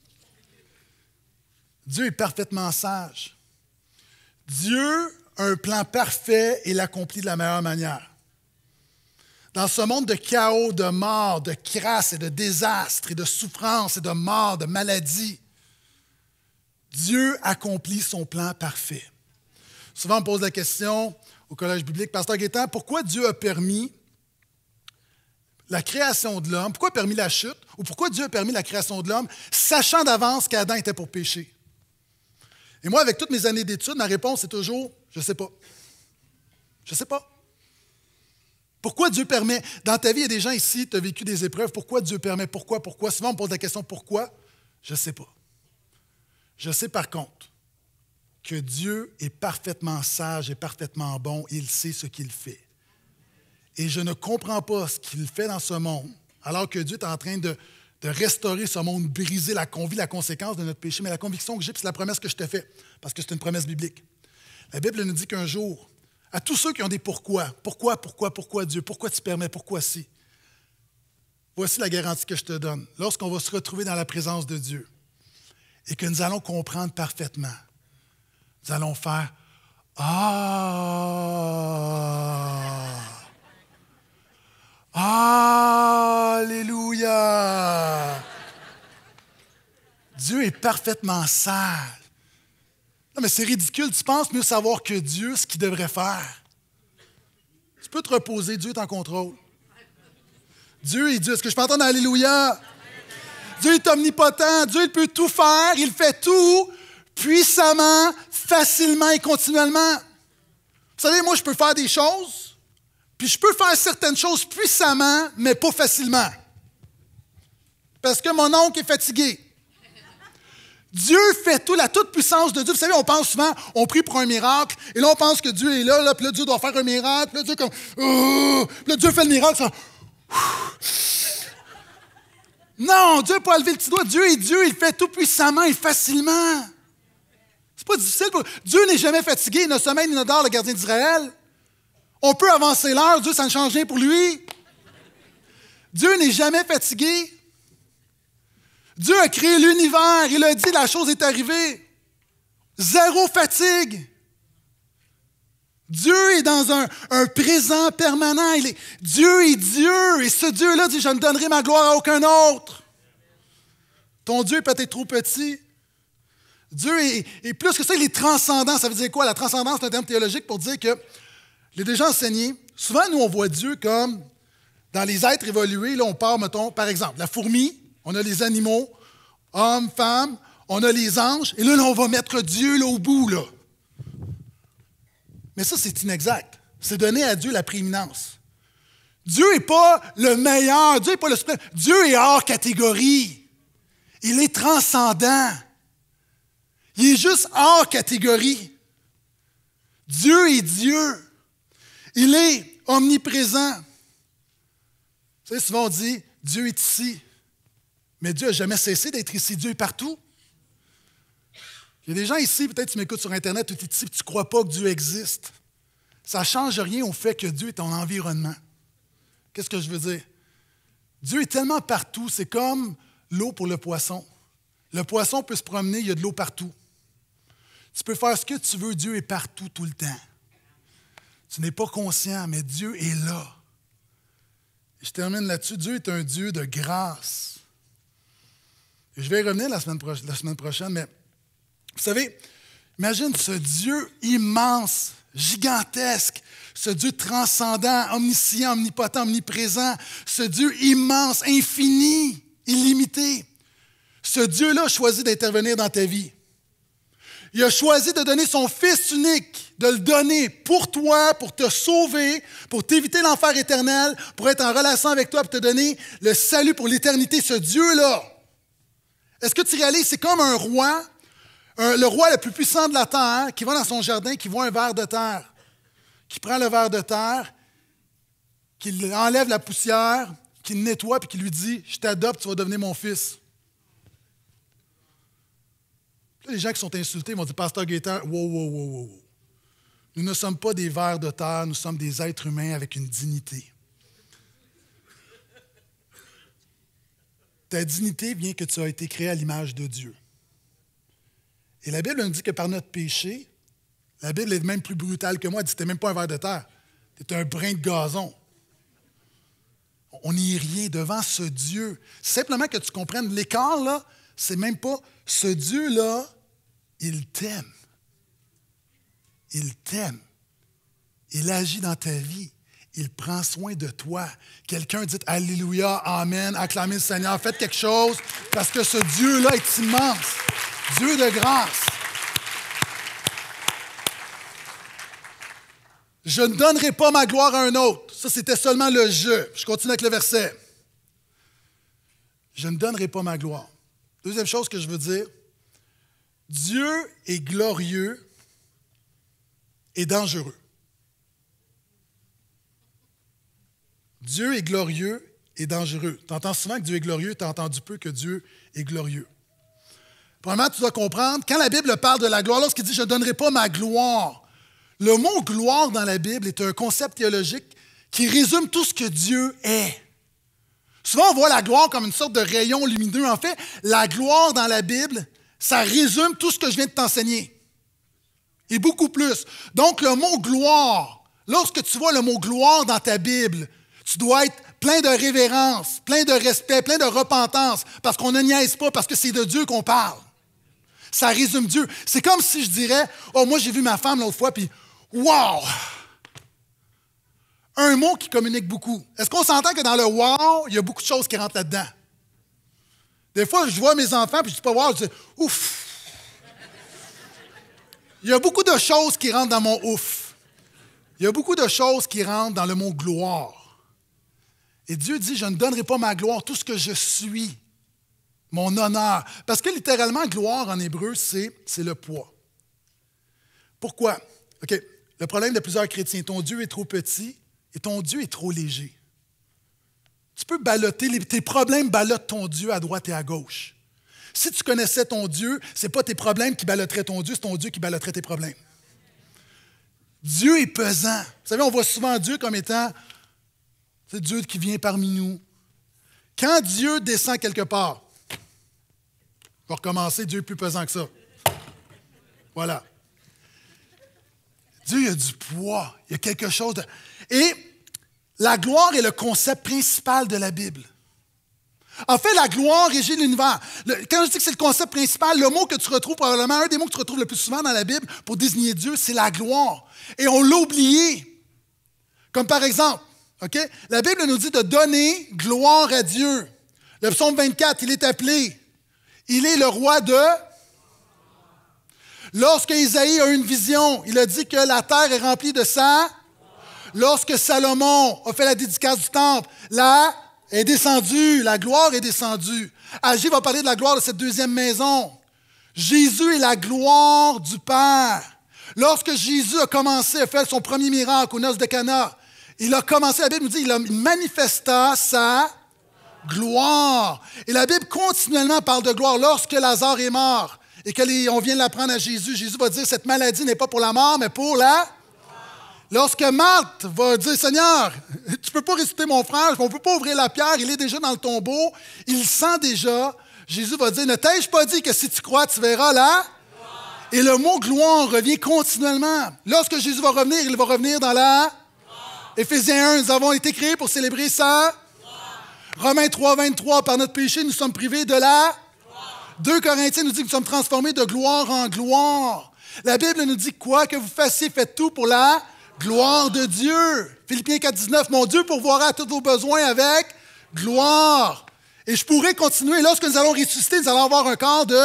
[SPEAKER 1] Dieu est parfaitement sage. Dieu un plan parfait et l'accomplit de la meilleure manière. Dans ce monde de chaos, de mort, de crasse et de désastre et de souffrance et de mort, de maladie, Dieu accomplit son plan parfait. Souvent, on pose la question au Collège biblique, Pasteur Guétan, pourquoi Dieu a permis la création de l'homme? Pourquoi a permis la chute? Ou pourquoi Dieu a permis la création de l'homme, sachant d'avance qu'Adam était pour pécher? Et moi, avec toutes mes années d'études, ma réponse est toujours je ne sais pas. Je ne sais pas. Pourquoi Dieu permet Dans ta vie, il y a des gens ici, tu as vécu des épreuves. Pourquoi Dieu permet Pourquoi Pourquoi Souvent, on pose la question pourquoi Je ne sais pas. Je sais par contre que Dieu est parfaitement sage et parfaitement bon. Il sait ce qu'il fait. Et je ne comprends pas ce qu'il fait dans ce monde, alors que Dieu est en train de, de restaurer ce monde briser la convie, la conséquence de notre péché. Mais la conviction que j'ai, c'est la promesse que je te fais, parce que c'est une promesse biblique. La Bible nous dit qu'un jour, à tous ceux qui ont des pourquoi, pourquoi, pourquoi, pourquoi Dieu, pourquoi tu permets, pourquoi si, voici la garantie que je te donne. Lorsqu'on va se retrouver dans la présence de Dieu et que nous allons comprendre parfaitement, nous allons faire Ah! est parfaitement sale. Non, mais c'est ridicule. Tu penses mieux savoir que Dieu ce qu'il devrait faire. Tu peux te reposer, Dieu est en contrôle. Dieu est Dieu. Est-ce que je peux entendre Alléluia? Dieu est omnipotent. Dieu peut tout faire. Il fait tout puissamment, facilement et continuellement. Vous savez, moi, je peux faire des choses, puis je peux faire certaines choses puissamment, mais pas facilement. Parce que mon oncle est fatigué. Dieu fait tout, la toute-puissance de Dieu. Vous savez, on pense souvent, on prie pour un miracle, et là, on pense que Dieu est là, là puis là, Dieu doit faire un miracle, puis là, Dieu comme, oh, Dieu fait le miracle, non, Dieu n'a pas levé le petit doigt. Dieu est Dieu, il fait tout puissamment et facilement. C'est pas difficile. Dieu n'est jamais fatigué, il semaine, il ni ne le gardien d'Israël. On peut avancer l'heure, Dieu, ça ne change rien pour lui. Dieu n'est jamais fatigué. Dieu a créé l'univers. Il a dit, la chose est arrivée. Zéro fatigue. Dieu est dans un, un présent permanent. Dieu est Dieu. Et ce Dieu-là dit, je ne donnerai ma gloire à aucun autre. Ton Dieu est peut-être trop petit. Dieu est, plus que ça, il est transcendant. Ça veut dire quoi? La transcendance, c'est un terme théologique pour dire que, les déjà enseigné, souvent nous on voit Dieu comme, dans les êtres évolués, là on part, mettons, par exemple, la fourmi, on a les animaux, hommes, femmes, on a les anges, et là, on va mettre Dieu au bout. Là. Mais ça, c'est inexact. C'est donner à Dieu la prééminence. Dieu n'est pas le meilleur, Dieu n'est pas le suprême. Dieu est hors catégorie. Il est transcendant. Il est juste hors catégorie. Dieu est Dieu. Il est omniprésent. Vous savez, souvent on dit Dieu est ici. Mais Dieu n'a jamais cessé d'être ici. Dieu est partout. Il y a des gens ici, peut-être tu m'écoutes sur Internet, tu es ici, tu ne crois pas que Dieu existe. Ça ne change rien au fait que Dieu est ton environnement. Qu'est-ce que je veux dire? Dieu est tellement partout, c'est comme l'eau pour le poisson. Le poisson peut se promener, il y a de l'eau partout. Tu peux faire ce que tu veux, Dieu est partout tout le temps. Tu n'es pas conscient, mais Dieu est là. Je termine là-dessus. Dieu est un Dieu de grâce. Je vais y revenir la semaine, prochaine, mais vous savez, imagine ce Dieu immense, gigantesque, ce Dieu transcendant, omniscient, omnipotent, omniprésent, ce Dieu immense, infini, illimité. Ce Dieu-là a choisi d'intervenir dans ta vie. Il a choisi de donner son Fils unique, de le donner pour toi, pour te sauver, pour t'éviter l'enfer éternel, pour être en relation avec toi, pour te donner le salut pour l'éternité. Ce Dieu-là, est-ce que tu réalises, c'est comme un roi, le roi le plus puissant de la terre, hein, qui va dans son jardin, qui voit un verre de terre, qui prend le verre de terre, qui enlève la poussière, qui le nettoie, puis qui lui dit, je t'adopte, tu vas devenir mon fils. les gens qui sont insultés vont dire, Pasteur Gaétan, wow, wow, wow, wow. Nous ne sommes pas des vers de terre, nous sommes des êtres humains avec une dignité. Ta dignité vient que tu as été créé à l'image de Dieu. Et la Bible nous dit que par notre péché, la Bible est même plus brutale que moi. Elle dit n'es même pas un verre de terre, tu es un brin de gazon. On n'y est rien devant ce Dieu. Simplement que tu comprennes, l'écart, là, c'est même pas ce Dieu-là, il t'aime. Il t'aime. Il agit dans ta vie. Il prend soin de toi. Quelqu'un dit Alléluia, Amen, acclamez le Seigneur, faites quelque chose parce que ce Dieu-là est immense. Dieu de grâce. Je ne donnerai pas ma gloire à un autre. Ça, c'était seulement le jeu. Je continue avec le verset. Je ne donnerai pas ma gloire. Deuxième chose que je veux dire, Dieu est glorieux et dangereux. Dieu est glorieux et dangereux. Tu entends souvent que Dieu est glorieux, tu as entendu peu que Dieu est glorieux. Premièrement, tu dois comprendre, quand la Bible parle de la gloire, lorsqu'il dit Je ne donnerai pas ma gloire, le mot gloire dans la Bible est un concept théologique qui résume tout ce que Dieu est. Souvent, on voit la gloire comme une sorte de rayon lumineux. En fait, la gloire dans la Bible, ça résume tout ce que je viens de t'enseigner. Et beaucoup plus. Donc, le mot gloire, lorsque tu vois le mot gloire dans ta Bible, tu dois être plein de révérence, plein de respect, plein de repentance, parce qu'on ne niaise pas, parce que c'est de Dieu qu'on parle. Ça résume Dieu. C'est comme si je dirais, oh, moi j'ai vu ma femme l'autre fois, puis wow! Un mot qui communique beaucoup. Est-ce qu'on s'entend que dans le wow, il y a beaucoup de choses qui rentrent là-dedans? Des fois, je vois mes enfants, puis je dis pas wow, je dis ouf! Il y a beaucoup de choses qui rentrent dans mon ouf. Il y a beaucoup de choses qui rentrent dans le mot gloire. Et Dieu dit, je ne donnerai pas ma gloire, tout ce que je suis, mon honneur. Parce que littéralement, gloire en hébreu, c'est, c'est le poids. Pourquoi? OK, le problème de plusieurs chrétiens, ton Dieu est trop petit et ton Dieu est trop léger. Tu peux balloter, tes problèmes ballottent ton Dieu à droite et à gauche. Si tu connaissais ton Dieu, ce n'est pas tes problèmes qui balotteraient ton Dieu, c'est ton Dieu qui balloterait tes problèmes. Dieu est pesant. Vous savez, on voit souvent Dieu comme étant c'est Dieu qui vient parmi nous. Quand Dieu descend quelque part, pour recommencer, Dieu est plus pesant que ça. Voilà. Dieu, il a du poids, il y a quelque chose Et la gloire est le concept principal de la Bible. En fait, la gloire régit l'univers. Quand je dis que c'est le concept principal, le mot que tu retrouves, probablement un des mots que tu retrouves le plus souvent dans la Bible pour désigner Dieu, c'est la gloire. Et on l'a oublié. Comme par exemple, OK? La Bible nous dit de donner gloire à Dieu. Le psaume 24, il est appelé. Il est le roi de. Lorsque Isaïe a eu une vision, il a dit que la terre est remplie de sang. Lorsque Salomon a fait la dédicace du temple, là est descendue, la gloire est descendue. Agir va parler de la gloire de cette deuxième maison. Jésus est la gloire du Père. Lorsque Jésus a commencé à faire son premier miracle au noces de Cana, il a commencé, la Bible nous dit, il manifesta sa gloire. Et la Bible continuellement parle de gloire lorsque Lazare est mort et qu'on vient l'apprendre à Jésus. Jésus va dire, cette maladie n'est pas pour la mort, mais pour la... Lorsque Marthe va dire, Seigneur, tu ne peux pas ressusciter mon frère, on ne peut pas ouvrir la pierre, il est déjà dans le tombeau, il sent déjà, Jésus va dire, ne t'ai-je pas dit que si tu crois, tu verras là? Et le mot gloire revient continuellement. Lorsque Jésus va revenir, il va revenir dans la Éphésiens 1, nous avons été créés pour célébrer ça. Romains 3, 23, par notre péché, nous sommes privés de la. gloire. 2 Corinthiens nous dit que nous sommes transformés de gloire en gloire. La Bible nous dit quoi que vous fassiez, faites tout pour la gloire de Dieu. Philippiens 4, 19, mon Dieu pourvoira à tous vos besoins avec gloire. Et je pourrais continuer. Lorsque nous allons ressusciter, nous allons avoir un corps de.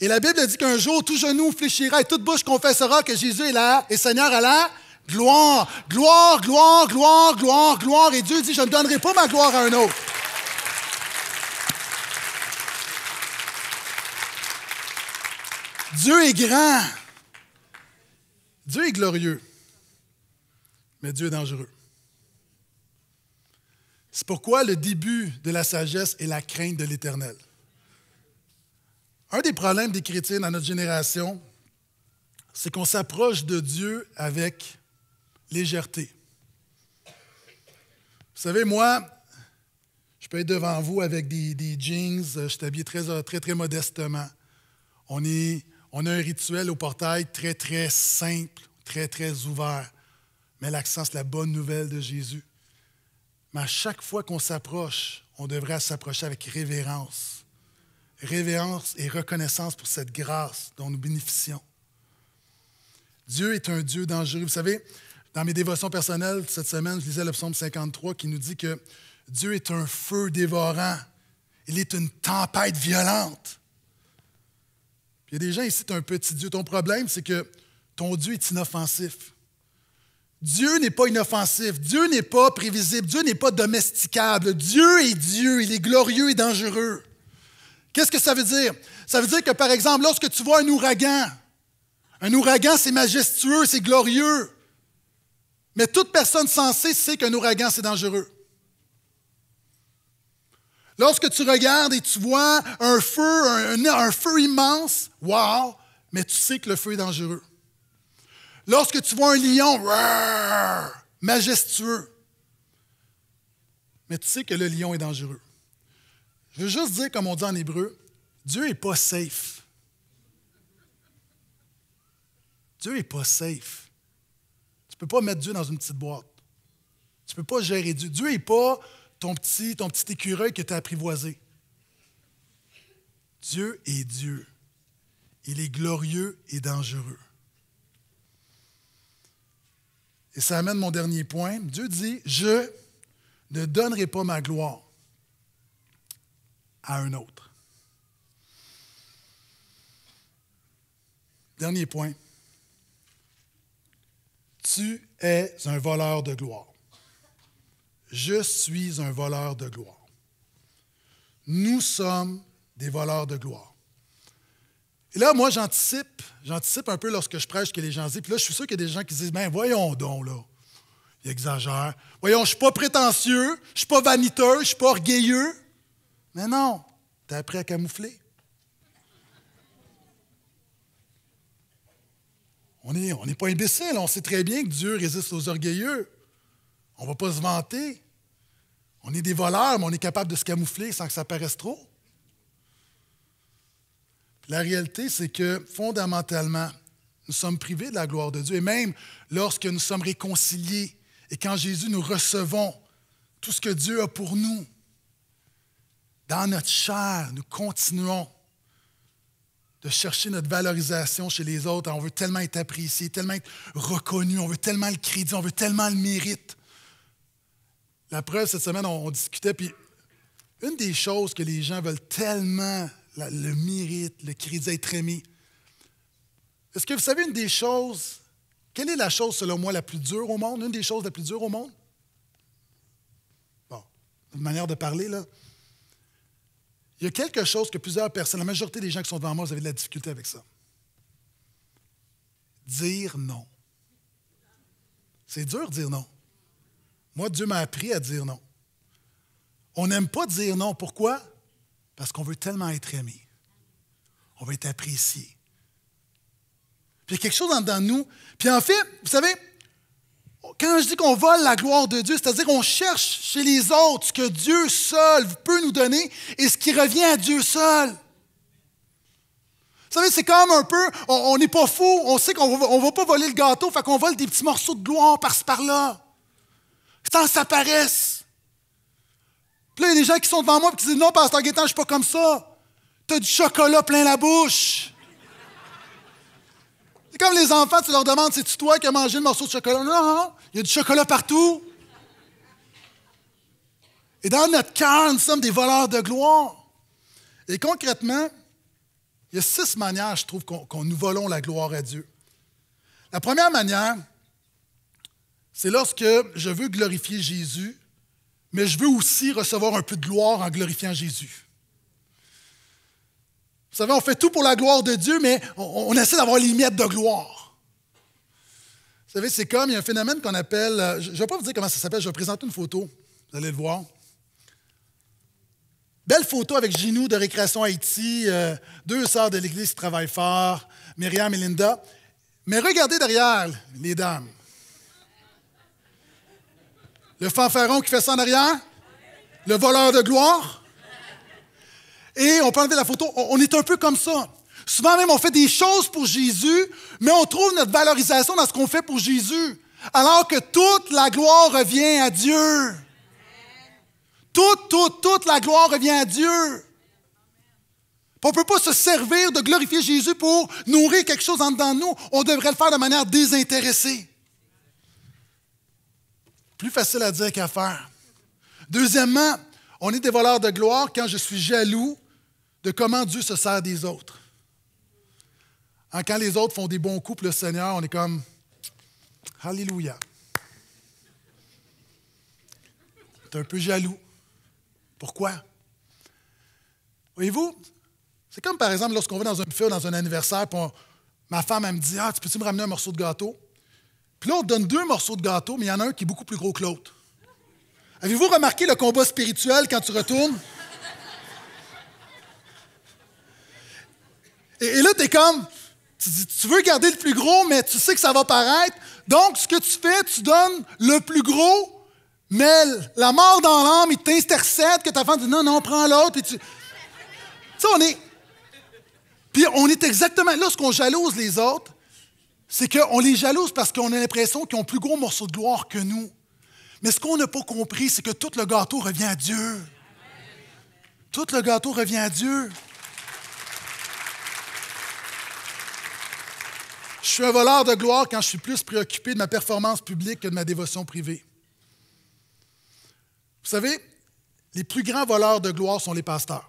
[SPEAKER 1] Et la Bible dit qu'un jour, tout genou fléchira et toute bouche confessera que Jésus est là et Seigneur à la Gloire, gloire, gloire, gloire, gloire, gloire. Et Dieu dit, je ne donnerai pas ma gloire à un autre. Dieu est grand. Dieu est glorieux. Mais Dieu est dangereux. C'est pourquoi le début de la sagesse est la crainte de l'Éternel. Un des problèmes des chrétiens dans notre génération, c'est qu'on s'approche de Dieu avec légèreté. Vous savez, moi, je peux être devant vous avec des, jeans, euh, je suis habillé très, euh, très, très modestement. On, est, on a un rituel au portail très, très simple, très, très ouvert. Mais l'accent, c'est la bonne nouvelle de Jésus. Mais à chaque fois qu'on s'approche, on devrait s'approcher avec révérence. Révérence et reconnaissance pour cette grâce dont nous bénéficions. Dieu est un Dieu dangereux. Vous savez, dans mes dévotions personnelles, cette semaine, je lisais le psaume 53 qui nous dit que Dieu est un feu dévorant. Il est une tempête violente. il y a des gens ici, tu un petit Dieu. Ton problème, c'est que ton Dieu est inoffensif. Dieu n'est pas inoffensif, Dieu n'est pas prévisible, Dieu n'est pas domesticable. Dieu est Dieu, il est glorieux et dangereux. Qu'est-ce que ça veut dire? Ça veut dire que, par exemple, lorsque tu vois un ouragan, un ouragan, c'est majestueux, c'est glorieux. Mais toute personne sensée sait qu'un ouragan, c'est dangereux. Lorsque tu regardes et tu vois un feu, un, feu immense, wow, mais tu sais que le feu est dangereux. Lorsque tu vois un lion, majestueux, mais tu sais que le lion est dangereux. Je veux juste dire, comme on dit en hébreu, Dieu n'est pas safe. Dieu n'est pas safe. Tu ne peux pas mettre Dieu dans une petite boîte. Tu ne peux pas gérer Dieu. Dieu n'est pas ton petit, ton petit écureuil que tu as apprivoisé. Dieu est Dieu. Il est glorieux et dangereux. Et ça amène mon dernier point. Dieu dit, je ne donnerai pas ma gloire à un autre. Dernier point. Tu es un voleur de gloire. Je suis un voleur de gloire. Nous sommes des voleurs de gloire. Et là, moi, j'anticipe, j'anticipe un peu lorsque je prêche que les gens disent. Puis là, je suis sûr qu'il y a des gens qui disent, ben voyons donc, là. Ils exagèrent. Voyons, je ne suis pas prétentieux, je ne suis pas vaniteux, je ne suis pas orgueilleux. Mais non, tu as prêt à camoufler. On n'est pas imbécile, on sait très bien que Dieu résiste aux orgueilleux. On ne va pas se vanter. On est des voleurs, mais on est capable de se camoufler sans que ça paraisse trop. La réalité, c'est que fondamentalement, nous sommes privés de la gloire de Dieu. Et même lorsque nous sommes réconciliés et quand Jésus nous recevons tout ce que Dieu a pour nous, dans notre chair, nous continuons de chercher notre valorisation chez les autres. On veut tellement être apprécié, tellement être reconnu, on veut tellement le crédit, on veut tellement le mérite. La preuve, cette semaine, on, discutait, puis une des choses que les gens veulent tellement, le mérite, le crédit, d'être aimé. Est-ce que vous savez une des choses, quelle est la chose, selon moi, la plus dure au monde, une des choses la plus dure au monde? Bon, une manière de parler, là. Il y a quelque chose que plusieurs personnes, la majorité des gens qui sont devant moi, vous avez de la difficulté avec ça. Dire non. C'est dur de dire non. Moi, Dieu m'a appris à dire non. On n'aime pas dire non. Pourquoi? Parce qu'on veut tellement être aimé. On veut être apprécié. Puis il y a quelque chose dans nous. Puis en fait, vous savez, quand je dis qu'on vole la gloire de Dieu, c'est-à-dire qu'on cherche chez les autres ce que Dieu seul peut nous donner et ce qui revient à Dieu seul. Vous savez, c'est comme un peu, on n'est pas fou, on sait qu'on ne va pas voler le gâteau, fait qu'on vole des petits morceaux de gloire par-ci par-là, ça paraisse. Puis il y a des gens qui sont devant moi et qui disent Non, Pasteur Guétan, je ne suis pas comme ça. Tu as du chocolat plein la bouche. C'est comme les enfants, tu leur demandes, c'est-tu toi qui as mangé le morceau de chocolat? Non, non, il y a du chocolat partout. Et dans notre cœur, nous sommes des voleurs de gloire. Et concrètement, il y a six manières, je trouve, qu'on nous volons la gloire à Dieu. La première manière, c'est lorsque je veux glorifier Jésus, mais je veux aussi recevoir un peu de gloire en glorifiant Jésus. Vous savez, on fait tout pour la gloire de Dieu, mais on, essaie d'avoir les miettes de gloire. Vous savez, c'est comme, il y a un phénomène qu'on appelle, euh, je ne vais pas vous dire comment ça s'appelle, je vais présenter une photo, vous allez le voir. Belle photo avec Ginou de Récréation Haïti, euh, deux sœurs de l'Église qui travaillent fort, Myriam et Linda. Mais regardez derrière, les dames. Le fanfaron qui fait ça en arrière, le voleur de gloire, et on peut enlever la photo. On, est un peu comme ça. Souvent même, on fait des choses pour Jésus, mais on trouve notre valorisation dans ce qu'on fait pour Jésus, alors que toute la gloire revient à Dieu. Toute, toute, toute la gloire revient à Dieu. On ne peut pas se servir de glorifier Jésus pour nourrir quelque chose en dedans de nous. On devrait le faire de manière désintéressée. Plus facile à dire qu'à faire. Deuxièmement, on est des voleurs de gloire quand je suis jaloux de comment Dieu se sert des autres. Hein, quand les autres font des bons coups pour le Seigneur, on est comme Alléluia. T'es un peu jaloux. Pourquoi? Voyez-vous, c'est comme par exemple lorsqu'on va dans un feu, dans un anniversaire, puis ma femme, elle me dit Ah, tu peux-tu me ramener un morceau de gâteau? Puis là, on donne deux morceaux de gâteau, mais il y en a un qui est beaucoup plus gros que l'autre. Avez-vous remarqué le combat spirituel quand tu retournes? Et, là, tu es comme, tu, veux garder le plus gros, mais tu sais que ça va paraître. Donc, ce que tu fais, tu donnes le plus gros, mais la mort dans l'âme, il t'intercède, que ta femme dit non, non, prends l'autre. Puis tu. Tu sais, on est. Puis on est exactement. Là, ce qu'on jalouse les autres, c'est qu'on les jalouse parce qu'on a l'impression qu'ils ont plus gros morceau de gloire que nous. Mais ce qu'on n'a pas compris, c'est que tout le gâteau revient à Dieu. Tout le gâteau revient à Dieu. « Je suis un voleur de gloire quand je suis plus préoccupé de ma performance publique que de ma dévotion privée. Vous savez, les plus grands voleurs de gloire sont les pasteurs.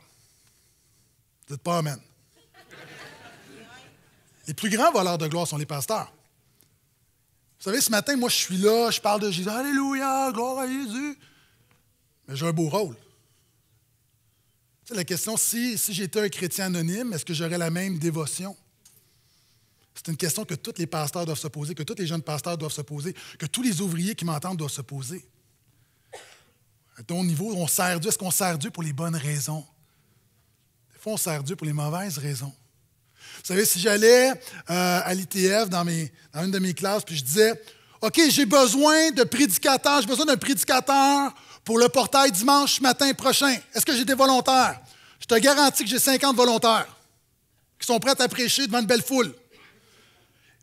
[SPEAKER 1] Vous dites pas Amen. Les plus grands voleurs de gloire sont les pasteurs. Vous savez, ce matin, moi, je suis là, je parle de Jésus. Alléluia, gloire à Jésus. Mais j'ai un beau rôle. C'est la question, si, si j'étais un chrétien anonyme, est-ce que j'aurais la même dévotion? C'est une question que tous les pasteurs doivent se poser, que tous les jeunes pasteurs doivent se poser, que tous les ouvriers qui m'entendent doivent se poser. À ton niveau, on sert Dieu. Est-ce qu'on sert Dieu pour les bonnes raisons? Des fois, on sert Dieu pour les mauvaises raisons. Vous savez, si j'allais euh, à l'ITF dans, dans une de mes classes, puis je disais, OK, j'ai besoin de prédicateurs, j'ai besoin d'un prédicateur pour le portail dimanche matin prochain. Est-ce que j'ai des volontaires? Je te garantis que j'ai 50 volontaires qui sont prêts à prêcher devant une belle foule.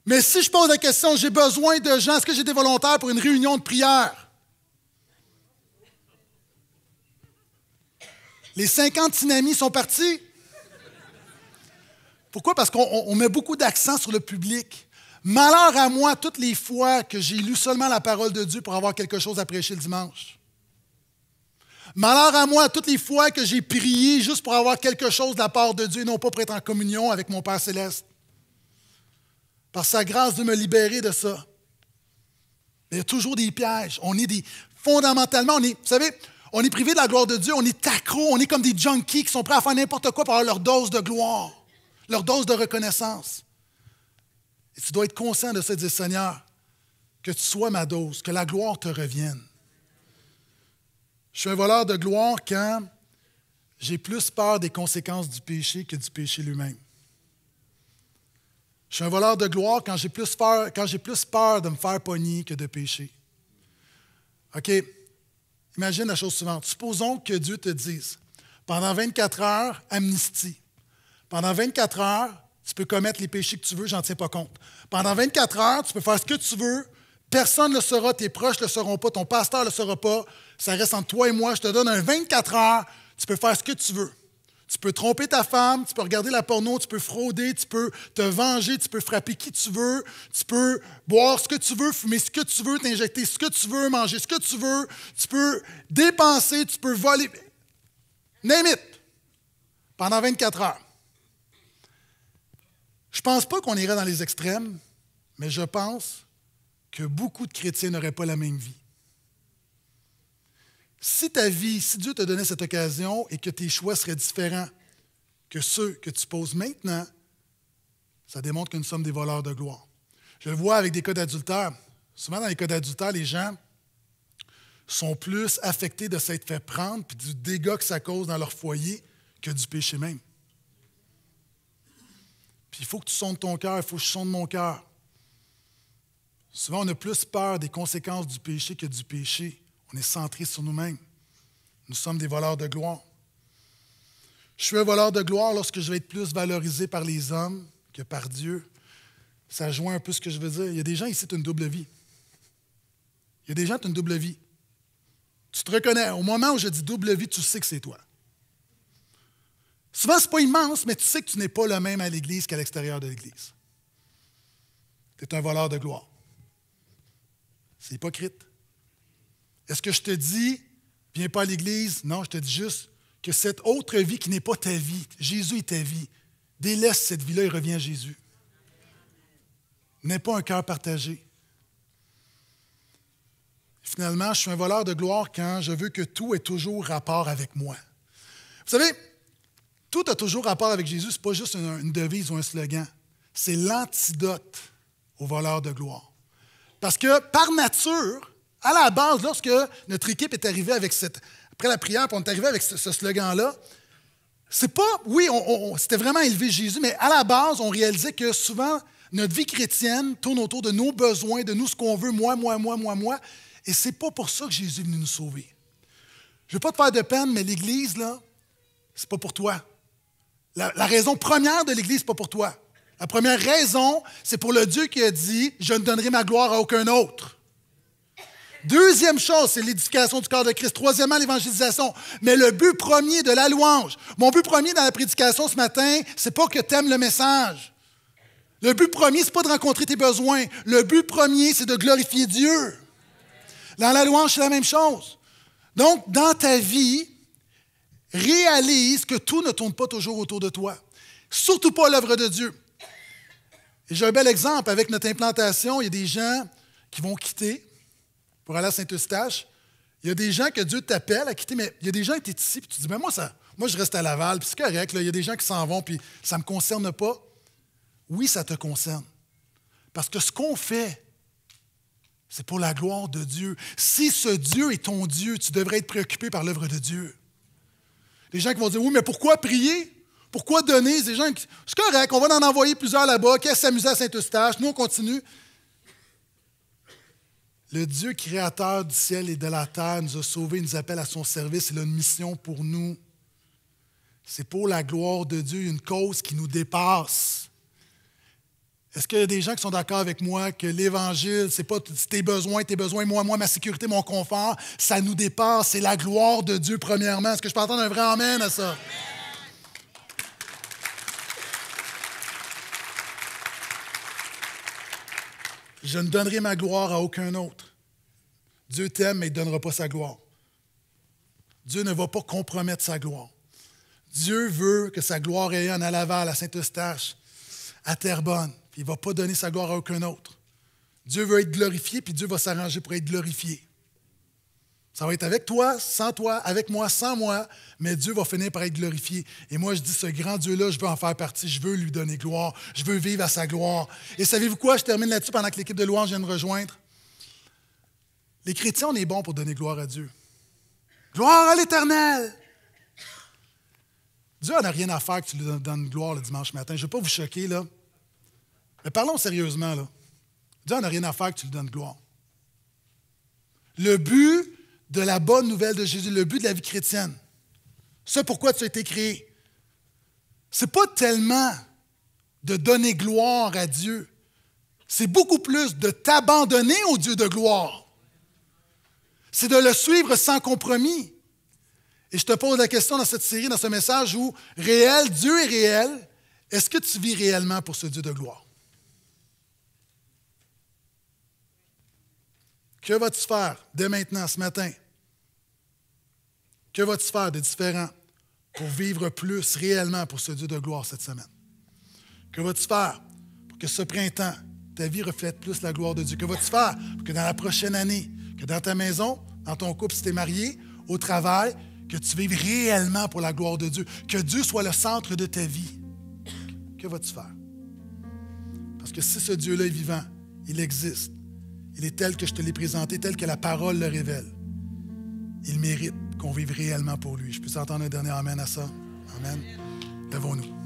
[SPEAKER 1] Mais si je pose la question, j'ai besoin de gens, est-ce que j'ai des volontaires pour une réunion de prière? Les 50 dynamis sont partis. Pourquoi? Parce qu'on met beaucoup d'accent sur le public. Malheur à moi toutes les fois que j'ai lu seulement la parole de Dieu pour avoir quelque chose à prêcher le dimanche. Malheur à moi toutes les fois que j'ai prié juste pour avoir quelque chose de la part de Dieu et non pas pour être en communion avec mon Père céleste par sa grâce de me libérer de ça. Mais il y a toujours des pièges. On est des. Fondamentalement, on est. Vous savez, on est privé de la gloire de Dieu, on est accro, on est comme des junkies qui sont prêts à faire n'importe quoi pour avoir leur dose de gloire, leur dose de reconnaissance. Et tu dois être conscient de ça, dire Seigneur, que tu sois ma dose, que la gloire te revienne. Je suis un voleur de gloire quand j'ai plus peur des conséquences du péché que du péché lui-même. Je suis un voleur de gloire quand j'ai plus peur, plus peur de me faire pogner que de pécher. OK? Imagine la chose suivante. Supposons que Dieu te dise pendant 24 heures, amnistie. Pendant 24 heures, tu peux commettre les péchés que tu veux, j'en tiens pas compte. Pendant 24 heures, tu peux faire ce que tu veux, personne ne le saura, tes proches ne le sauront pas, ton pasteur ne le saura pas, ça reste entre toi et moi, je te donne un 24 heures, tu peux faire ce que tu veux. Tu peux tromper ta femme, tu peux regarder la porno, tu peux frauder, tu peux te venger, tu peux frapper qui tu veux, tu peux boire ce que tu veux, fumer ce que tu veux, t'injecter ce que tu veux, manger ce que tu veux, tu peux dépenser, tu peux voler. Name it! Pendant 24 heures. Je pense pas qu'on irait dans les extrêmes, mais je pense que beaucoup de chrétiens n'auraient pas la même vie si ta vie, si Dieu te donnait cette occasion et que tes choix seraient différents que ceux que tu poses maintenant, ça démontre que nous sommes des voleurs de gloire. Je le vois avec des cas d'adultère. Souvent, dans les cas d'adultère, les gens sont plus affectés de s'être fait prendre puis du dégât que ça cause dans leur foyer que du péché même. Puis il faut que tu sondes ton cœur, il faut que je sonde mon cœur. Souvent, on a plus peur des conséquences du péché que du péché. On est centré sur nous-mêmes. Nous sommes des voleurs de gloire. Je suis un voleur de gloire lorsque je vais être plus valorisé par les hommes que par Dieu. Ça joint un peu ce que je veux dire. Il y a des gens ici, tu une double vie. Il y a des gens, tu une double vie. Tu te reconnais. Au moment où je dis double vie, tu sais que c'est toi. Souvent, ce n'est pas immense, mais tu sais que tu n'es pas le même à l'Église qu'à l'extérieur de l'Église. Tu es un voleur de gloire. C'est hypocrite. Est-ce que je te dis, viens pas à l'Église? Non, je te dis juste que cette autre vie qui n'est pas ta vie, Jésus est ta vie, délaisse cette vie-là et reviens à Jésus. N'aie pas un cœur partagé. Finalement, je suis un voleur de gloire quand je veux que tout ait toujours rapport avec moi. Vous savez, tout a toujours rapport avec Jésus, ce n'est pas juste une, une devise ou un slogan. C'est l'antidote au voleur de gloire. Parce que par nature, à la base, lorsque notre équipe est arrivée avec cette. Après la prière, on est arrivé avec ce, slogan-là, c'est pas. Oui, c'était vraiment élevé Jésus, mais à la base, on réalisait que souvent, notre vie chrétienne tourne autour de nos besoins, de nous, ce qu'on veut, moi, moi, moi, moi, moi. Et c'est pas pour ça que Jésus est venu nous sauver. Je ne veux pas te faire de peine, mais l'Église, là, c'est pas pour toi. La, raison première de l'Église, c'est pas pour toi. La première raison, c'est pour le Dieu qui a dit Je ne donnerai ma gloire à aucun autre. Deuxième chose, c'est l'éducation du corps de Christ. Troisièmement, l'évangélisation. Mais le but premier de la louange, mon but premier dans la prédication ce matin, c'est pas que t'aimes le message. Le but premier, c'est pas de rencontrer tes besoins. Le but premier, c'est de glorifier Dieu. Dans la louange, c'est la même chose. Donc, dans ta vie, réalise que tout ne tourne pas toujours autour de toi. Surtout pas l'œuvre de Dieu. J'ai un bel exemple avec notre implantation. Il y a des gens qui vont quitter pour aller à Saint-Eustache. Il y a des gens que Dieu t'appelle à quitter, mais il y a des gens qui étaient ici, puis tu dis, mais moi, ça, moi, je reste à Laval, puis c'est correct, il y a des gens qui s'en vont, puis ça ne me concerne pas. Oui, ça te concerne. Parce que ce qu'on fait, c'est pour la gloire de Dieu. Si ce Dieu est ton Dieu, tu devrais être préoccupé par l'œuvre de Dieu. Les gens qui vont dire, oui, mais pourquoi prier? Pourquoi donner? gens C'est correct, on va en envoyer plusieurs là-bas, qui s'amusent à Saint-Eustache, nous, on continue. Le Dieu créateur du ciel et de la terre nous a sauvés, nous appelle à son service. Il a une mission pour nous. C'est pour la gloire de Dieu, une cause qui nous dépasse. Est-ce qu'il y a des gens qui sont d'accord avec moi que l'Évangile, c'est pas tes besoins, tes besoins, moi, moi, ma sécurité, mon confort, ça nous dépasse, c'est la gloire de Dieu premièrement. Est-ce que je peux entendre un vrai amen à ça? Je ne donnerai ma gloire à aucun autre. Dieu t'aime, mais il ne donnera pas sa gloire. Dieu ne va pas compromettre sa gloire. Dieu veut que sa gloire rayonne à Laval, à Saint-Eustache, à Terrebonne. il ne va pas donner sa gloire à aucun autre. Dieu veut être glorifié, puis Dieu va s'arranger pour être glorifié. Ça va être avec toi, sans toi, avec moi, sans moi, mais Dieu va finir par être glorifié. Et moi, je dis, ce grand Dieu-là, je veux en faire partie, je veux lui donner gloire, je veux vivre à sa gloire. Et savez-vous quoi? Je termine là-dessus pendant que l'équipe de louange vient de rejoindre. Les chrétiens, on est bons pour donner gloire à Dieu. Gloire à l'Éternel! Dieu n'a rien à faire que tu lui donnes gloire le dimanche matin. Je ne veux pas vous choquer, là. Mais parlons sérieusement, là. Dieu n'a rien à faire que tu lui donnes gloire. Le but de la bonne nouvelle de Jésus, le but de la vie chrétienne. Ce pourquoi tu as été créé. C'est pas tellement de donner gloire à Dieu. C'est beaucoup plus de t'abandonner au Dieu de gloire. C'est de le suivre sans compromis. Et je te pose la question dans cette série, dans ce message où réel, Dieu est réel. Est-ce que tu vis réellement pour ce Dieu de gloire? Que vas-tu faire dès maintenant, ce matin? Que vas-tu faire de différent pour vivre plus réellement pour ce Dieu de gloire cette semaine? Que vas-tu faire pour que ce printemps, ta vie reflète plus la gloire de Dieu? Que vas-tu faire pour que dans la prochaine année, que dans ta maison, dans ton couple, si tu es marié, au travail, que tu vives réellement pour la gloire de Dieu, que Dieu soit le centre de ta vie? Que vas-tu faire? Parce que si ce Dieu-là est vivant, il existe, il est tel que je te l'ai présenté, tel que la parole le révèle. Il mérite qu'on vive réellement pour lui. Je peux entendre un dernier Amen à ça? Amen. Devons-nous.